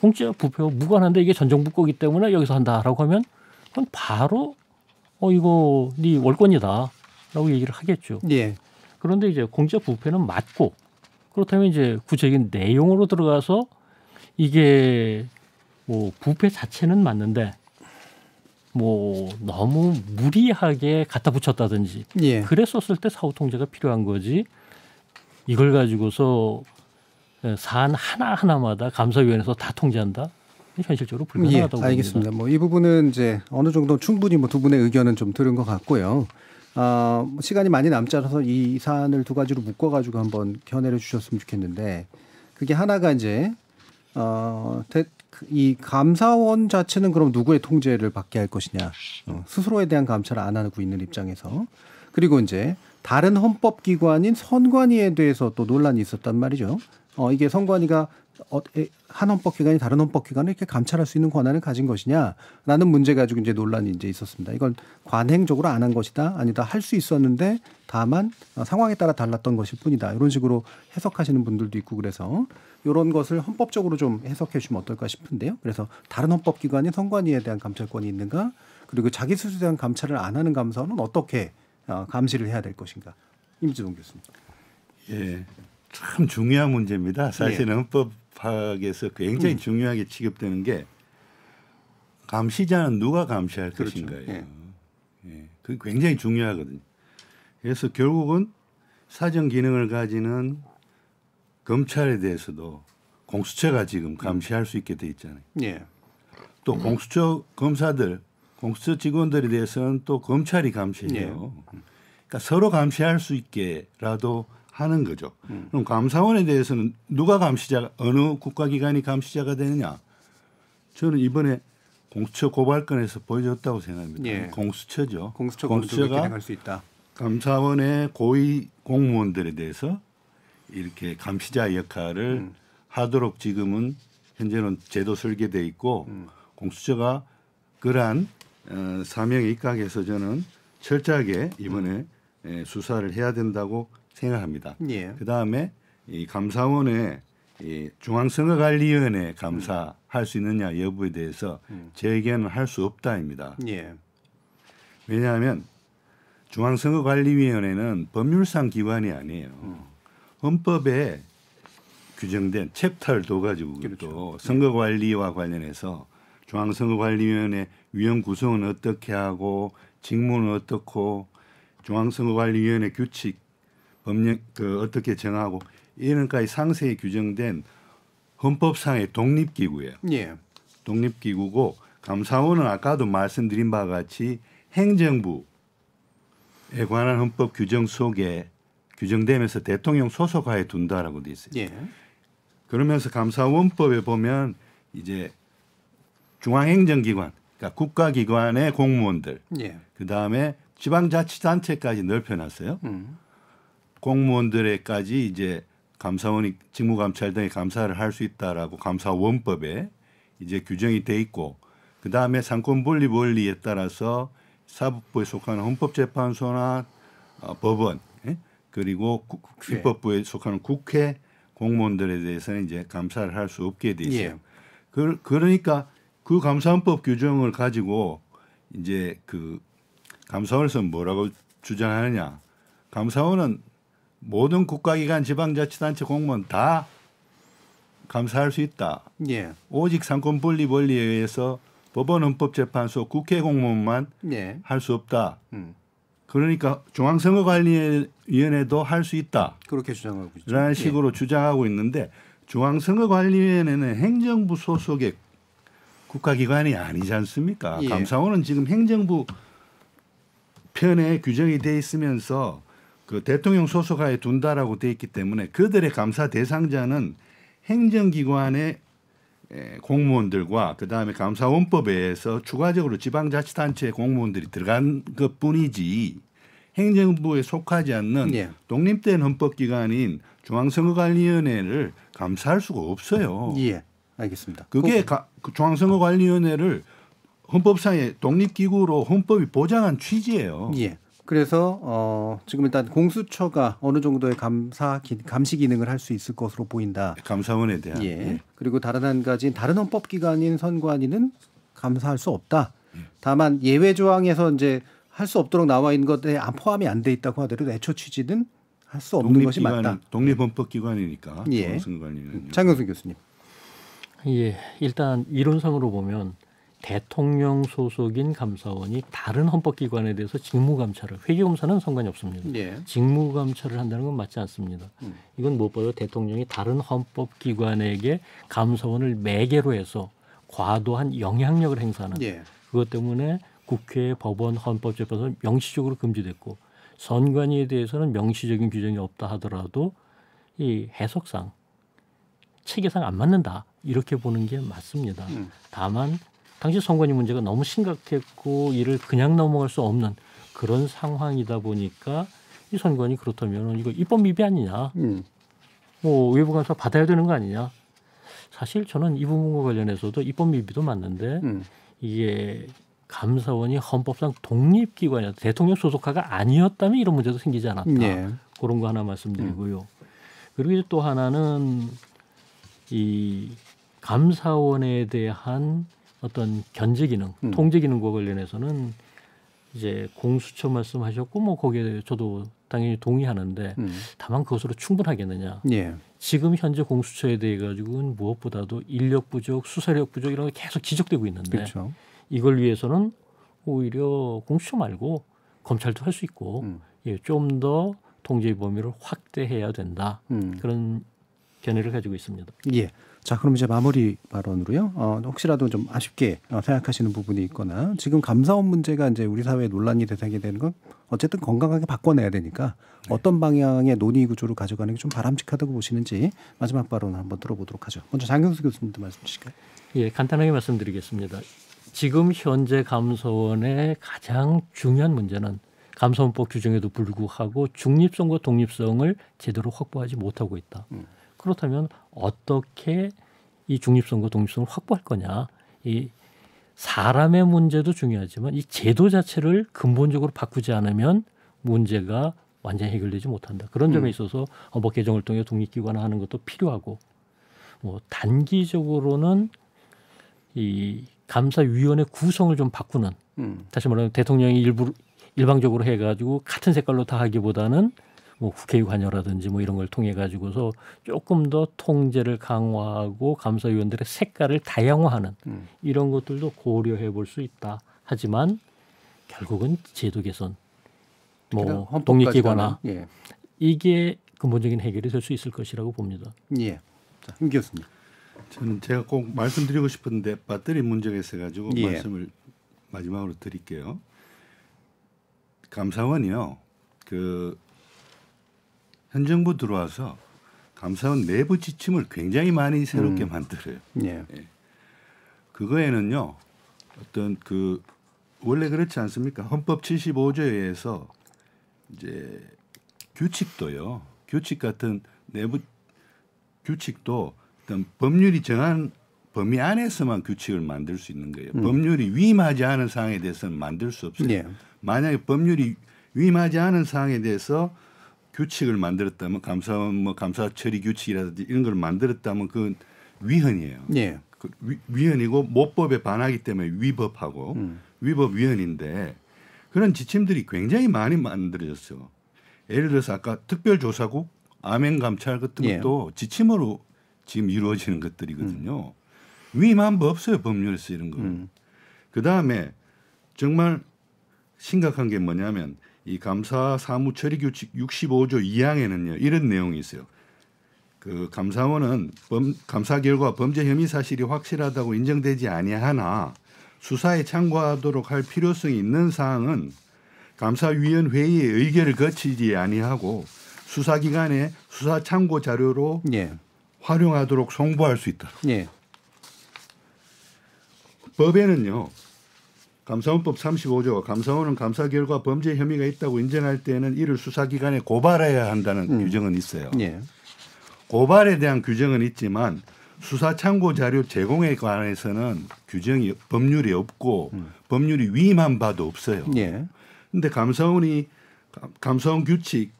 공직적 부패와 무관한데 이게 전 정부 거기 때문에 여기서 한다라고 하면 그건 바로 어 이거 네 월권이다라고 얘기를 하겠죠. 예. 그런데 이제 공직적 부패는 맞고 그렇다면 이제 구체적인 내용으로 들어가서 이게 뭐 부패 자체는 맞는데 뭐 너무 무리하게 갖다 붙였다든지 예. 그랬었을 때 사후 통제가 필요한 거지 이걸 가지고서 사안 하나 하나마다 감사위원회에서 다 통제한다 현실적으로 예, 불가능하다고 예, 알겠습니다. 뭐 이 부분은 이제 어느 정도 충분히 뭐 두 분의 의견은 좀 들은 것 같고요. 어, 시간이 많이 남지 않아서 이 사안을 두 가지로 묶어가지고 한번 견해를 주셨으면 좋겠는데 그게 하나가 이제 어, 대, 그, 이 감사원 자체는 그럼 누구의 통제를 받게 할 것이냐 어, 스스로에 대한 감찰을 안 하고 있는 입장에서 그리고 이제 다른 헌법 기관인 선관위에 대해서 또 논란이 있었단 말이죠. 어, 이게 선관위가 어, 한 헌법 기관이 다른 헌법 기관을 이렇게 감찰할 수 있는 권한을 가진 것이냐라는 문제 가지고 이제 논란이 이제 있었습니다. 이건 관행적으로 안 한 것이다 아니다 할 수 있었는데 다만 어, 상황에 따라 달랐던 것일 뿐이다 이런 식으로 해석하시는 분들도 있고 그래서 이런 것을 헌법적으로 좀 해석해 주면 어떨까 싶은데요. 그래서 다른 헌법기관이 선관위에 대한 감찰권이 있는가 그리고 자기 스스로에 대한 감찰을 안 하는 감사는 어떻게 어, 감시를 해야 될 것인가. 임지동 교수님. 예. 참 중요한 문제입니다. 사실 예. 네. 헌법학에서 굉장히 음. 중요하게 취급되는 게 감시자는 누가 감시할 그렇죠. 것인가요. 예. 예. 그게 굉장히 중요하거든요. 그래서 결국은 사정 기능을 가지는 검찰에 대해서도 공수처가 지금 감시할 수 있게 돼 있잖아요. 예. 또 공수처 검사들, 공수처 직원들에 대해서는 또 검찰이 감시해요. 예. 그러니까 서로 감시할 수 있게라도 하는 거죠. 음. 그럼 감사원에 대해서는 누가 감시자 어느 국가기관이 감시자가 되느냐? 저는 이번에 공수처 고발건에서 보여줬다고 생각합니다. 예. 공수처죠. 공수처 공수처가 수 있다. 감사원의 고위 공무원들에 대해서 이렇게 감시자 역할을 음. 하도록 지금은 현재는 제도 설계돼 있고 음. 공수처가 그러한 어, 사명에 입각해서 저는 철저하게 이번에 음. 예, 수사를 해야 된다고 생각합니다. 예. 그 다음에 이 감사원의 이 중앙선거관리위원회 감사할 음. 수 있느냐 여부에 대해서 음. 제 의견은 할 수 없다입니다. 예. 왜냐하면 중앙선거관리위원회는 법률상 기관이 아니에요. 음. 헌법에 규정된 챕터를 둬 가지고 그렇죠. 네. 선거 관리와 관련해서 중앙선거관리위원회 위원 구성은 어떻게 하고 직무는 어떻고 중앙선거관리위원회 규칙 법령 그 어떻게 정하고 이런 까지 상세히 규정된 헌법상의 독립기구예요. 예. 독립기구고 감사원은 아까도 말씀드린 바와 같이 행정부에 관한 헌법 규정 속에 규정되면서 대통령 소속하에 둔다라고 돼 있어요. 예. 그러면서 감사원법에 보면 이제 중앙행정기관, 그러니까 국가기관의 공무원들, 예. 그 다음에 지방자치단체까지 넓혀놨어요. 음. 공무원들에까지 이제 감사원이 직무감찰 등의 감사를 할 수 있다라고 감사원법에 이제 규정이 돼 있고 그 다음에 상권분리 원리에 따라서 사법부에 속하는 헌법재판소나 어, 법원 그리고 국, 입법부에 속하는 국회 공무원들에 대해서는 이제 감사를 할 수 없게 돼 있어요. 예. 그, 그러니까 그 감사원법 규정을 가지고 이제 그 감사원에서 뭐라고 주장하느냐? 감사원은 모든 국가기관, 지방자치단체 공무원 다 감사할 수 있다. 예. 오직 상권 분리 원리에 의해서 법원 헌법재판소 국회 공무원만 예. 할수 없다. 음. 그러니까 중앙선거관리위원회도 할 수 있다. 그렇게 주장하고 있죠. 라는 식으로 예. 주장하고 있는데 중앙선거관리위원회는 행정부 소속의 국가기관이 아니지 않습니까? 예. 감사원은 지금 행정부 편에 규정이 돼 있으면서 그 대통령 소속하에 둔다라고 돼 있기 때문에 그들의 감사 대상자는 행정기관의 예, 공무원들과 그다음에 감사원법에서 추가적으로 지방자치단체 공무원들이 들어간 것뿐이지 행정부에 속하지 않는 예. 독립된 헌법기관인 중앙선거관리위원회를 감사할 수가 없어요. 예, 알겠습니다. 그게 가, 그 중앙선거관리위원회를 헌법상의 독립기구로 헌법이 보장한 취지예요. 예. 그래서 어 지금 일단 공수처가 어느 정도의 감사 기, 감시 기능을 할 수 있을 것으로 보인다. 감사원에 대한. 예. 예. 그리고 다른 한 가지 다른 헌법 기관인 선관위는 감사할 수 없다. 예. 다만 예외 조항에서 이제 할 수 없도록 나와 있는 것에 포함이 안 돼 있다고 하더라도 애초 취지는 할 수 없는 것이 맞다. 독립헌법기관이니까. 예. 장경순 교수님. 예, 일단 이론상으로 보면 대통령 소속인 감사원이 다른 헌법기관에 대해서 직무감찰을 회계검사는 상관이 없습니다. 예. 직무감찰을 한다는 건 맞지 않습니다. 음. 이건 무엇보다 대통령이 다른 헌법기관에게 감사원을 매개로 해서 과도한 영향력을 행사하는 예. 그것 때문에 국회, 법원, 헌법재판소는 명시적으로 금지됐고 선관위에 대해서는 명시적인 규정이 없다 하더라도 이 해석상 체계상 안 맞는다 이렇게 보는 게 맞습니다. 음. 다만 당시 선관위 문제가 너무 심각했고 이를 그냥 넘어갈 수 없는 그런 상황이다 보니까 이 선관위 그렇다면 이거 입법 미비 아니냐? 음. 뭐 외부 감사 받아야 되는 거 아니냐? 사실 저는 이 부분과 관련해서도 입법 미비도 맞는데 음. 이게 감사원이 헌법상 독립기관이었다. 대통령 소속화가 아니었다면 이런 문제도 생기지 않았다. 네. 그런 거 하나 말씀드리고요. 음. 그리고 이제 또 하나는 이 감사원에 대한 어떤 견제 기능, 음. 통제 기능과 관련해서는 이제 공수처 말씀하셨고 뭐 거기에 저도 당연히 동의하는데 음. 다만 그것으로 충분하겠느냐. 예. 지금 현재 공수처에 대해 가지고는 무엇보다도 인력 부족, 수사력 부족 이런 게 계속 지적되고 있는데 그렇 이걸 위해서는 오히려 공수처 말고 검찰도 할 수 있고 음. 예, 좀 더 통제 범위를 확대해야 된다. 음. 그런 견해를 가지고 있습니다. 예. 자, 그럼 이제 마무리 발언으로요. 어, 혹시라도 좀 아쉽게 어, 생각하시는 부분이 있거나 지금 감사원 문제가 이제 우리 사회에 논란이 되게 되는 건 어쨌든 건강하게 바꿔내야 되니까 네. 어떤 방향의 논의 구조로 가져가는 게 좀 바람직하다고 보시는지 마지막 발언을 한번 들어보도록 하죠. 먼저 장경수 교수님도 말씀 주실까요? 예, 간단하게 말씀드리겠습니다. 지금 현재 감사원의 가장 중요한 문제는 감사원법 규정에도 불구하고 중립성과 독립성을 제대로 확보하지 못하고 있다. 음. 그렇다면 어떻게 이 중립성과 독립성을 확보할 거냐. 이 사람의 문제도 중요하지만 이 제도 자체를 근본적으로 바꾸지 않으면 문제가 완전히 해결되지 못한다. 그런 점에 음. 있어서 헌법 개정을 통해 독립기관 하는 것도 필요하고 뭐 단기적으로는 이 감사위원회 구성을 좀 바꾸는 음. 다시 말하면 대통령이 일부 일방적으로 해가지고 같은 색깔로 다 하기보다는 뭐 국회의 관여라든지 뭐 이런 걸 통해 가지고서 조금 더 통제를 강화하고 감사위원들의 색깔을 다양화하는 음. 이런 것들도 고려해 볼 수 있다. 하지만 결국은 제도 개선, 뭐 독립기관화 예. 이게 근본적인 해결이 될 수 있을 것이라고 봅니다. 예. 자, 김 교수님. 저는 제가 꼭 말씀드리고 싶은데 배터리 문제가 있어가지고 예. 말씀을 마지막으로 드릴게요. 감사원이요. 그현 정부 들어와서 감사원 내부 지침을 굉장히 많이 새롭게 음. 만들어요. 예. 예. 그거에는요 어떤 그 원래 그렇지 않습니까? 헌법 75조에 의해서 이제 규칙도요. 규칙 같은 내부 규칙도 어떤 법률이 정한 범위 안에서만 규칙을 만들 수 있는 거예요. 음. 법률이 위임하지 않은 사항에 대해서는 만들 수 없어요. 예. 만약에 법률이 위임하지 않은 사항에 대해서 규칙을 만들었다면 감사 뭐 감사 처리 규칙이라든지 이런 걸 만들었다면 그 위헌이에요. 예. 그 위, 위헌이고 모법에 반하기 때문에 위법하고 음. 위법 위헌인데 그런 지침들이 굉장히 많이 만들어졌어요. 예를 들어서 아까 특별조사국 아멘 감찰 같은 예. 것도 예. 지침으로 지금 이루어지는 것들이거든요. 음. 위만법 없어요 법률에서 이런 거. 음. 그 다음에 정말 심각한 게 뭐냐면 이 감사 사무 처리 규칙 65조 2항에는요 이런 내용이 있어요. 그 감사원은 범, 감사 결과 범죄 혐의 사실이 확실하다고 인정되지 아니하나 수사에 참고하도록 할 필요성이 있는 사항은 감사위원 회의의 의결을 거치지 아니하고 수사기관에 수사 참고 자료로 예. 활용하도록 송부할 수 있다. 예. 법에는요 감사원법 35조 감사원은 감사 결과 범죄 혐의가 있다고 인정할 때에는 이를 수사기관에 고발해야 한다는 음. 규정은 있어요. 예. 고발에 대한 규정은 있지만 수사 참고 자료 제공에 관해서는 규정이 법률이 없고 음. 법률이 위만 봐도 없어요. 그런데 예. 감사원이 감사원 규칙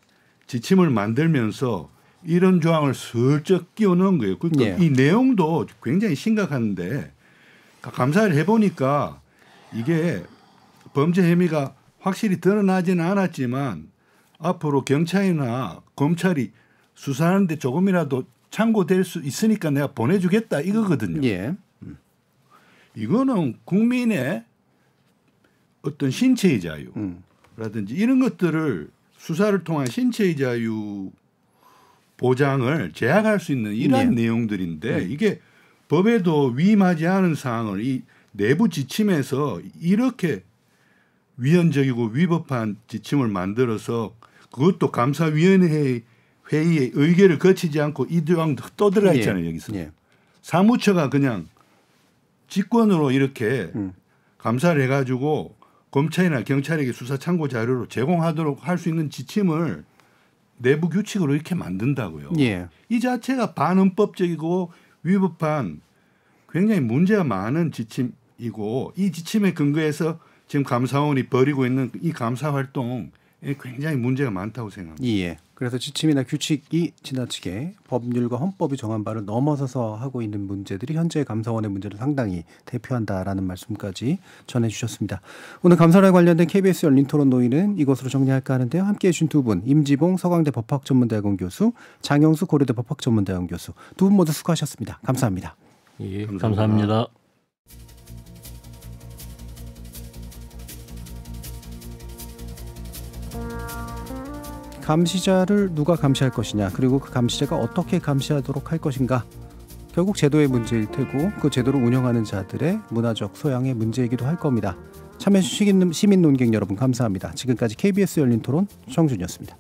지침을 만들면서 이런 조항을 슬쩍 끼워넣은 거예요. 그러니까 예. 이 내용도 굉장히 심각한데 감사를 해보니까 이게 범죄 혐의가 확실히 드러나지는 않았지만 앞으로 경찰이나 검찰이 수사하는데 조금이라도 참고될 수 있으니까 내가 보내주겠다 이거거든요. 예. 이거는 국민의 어떤 신체의 자유라든지 음. 이런 것들을 수사를 통한 신체의 자유 보장을 제약할 수 있는 이런한 예. 내용들인데 음. 이게 법에도 위임하지 않은 사항을 이 내부 지침에서 이렇게 위헌적이고 위법한 지침을 만들어서 그것도 감사위원회 회의의 의결을 거치지 않고 이두왕 떠들어 있잖아요 예. 여기서 예. 사무처가 그냥 직권으로 이렇게 음. 감사를 해가지고 검찰이나 경찰에게 수사 참고 자료로 제공하도록 할 수 있는 지침을 내부 규칙으로 이렇게 만든다고요. 예. 이 자체가 반헌법적이고 위법한 굉장히 문제가 많은 지침 이고 이 지침에 근거해서 지금 감사원이 벌이고 있는 이 감사 활동에 굉장히 문제가 많다고 생각합니다. 예. 그래서 지침이나 규칙이 지나치게 법률과 헌법이 정한 바를 넘어서서 하고 있는 문제들이 현재 감사원의 문제를 상당히 대표한다라는 말씀까지 전해주셨습니다. 오늘 감사원 관련된 KBS 열린 토론 노인은 이것으로 정리할까 하는데요. 함께해 주신 두 분, 임지봉 서강대 법학전문대학원 교수, 장영수 고려대 법학전문대학원 교수 두 분 모두 수고하셨습니다. 감사합니다. 예, 감사합니다. 감사합니다. 감시자를 누가 감시할 것이냐 그리고 그 감시자가 어떻게 감시하도록 할 것인가 결국 제도의 문제일 테고 그 제도를 운영하는 자들의 문화적 소양의 문제이기도 할 겁니다. 참여해주신 시민 논객 여러분 감사합니다. 지금까지 KBS 열린 토론 정준이었습니다.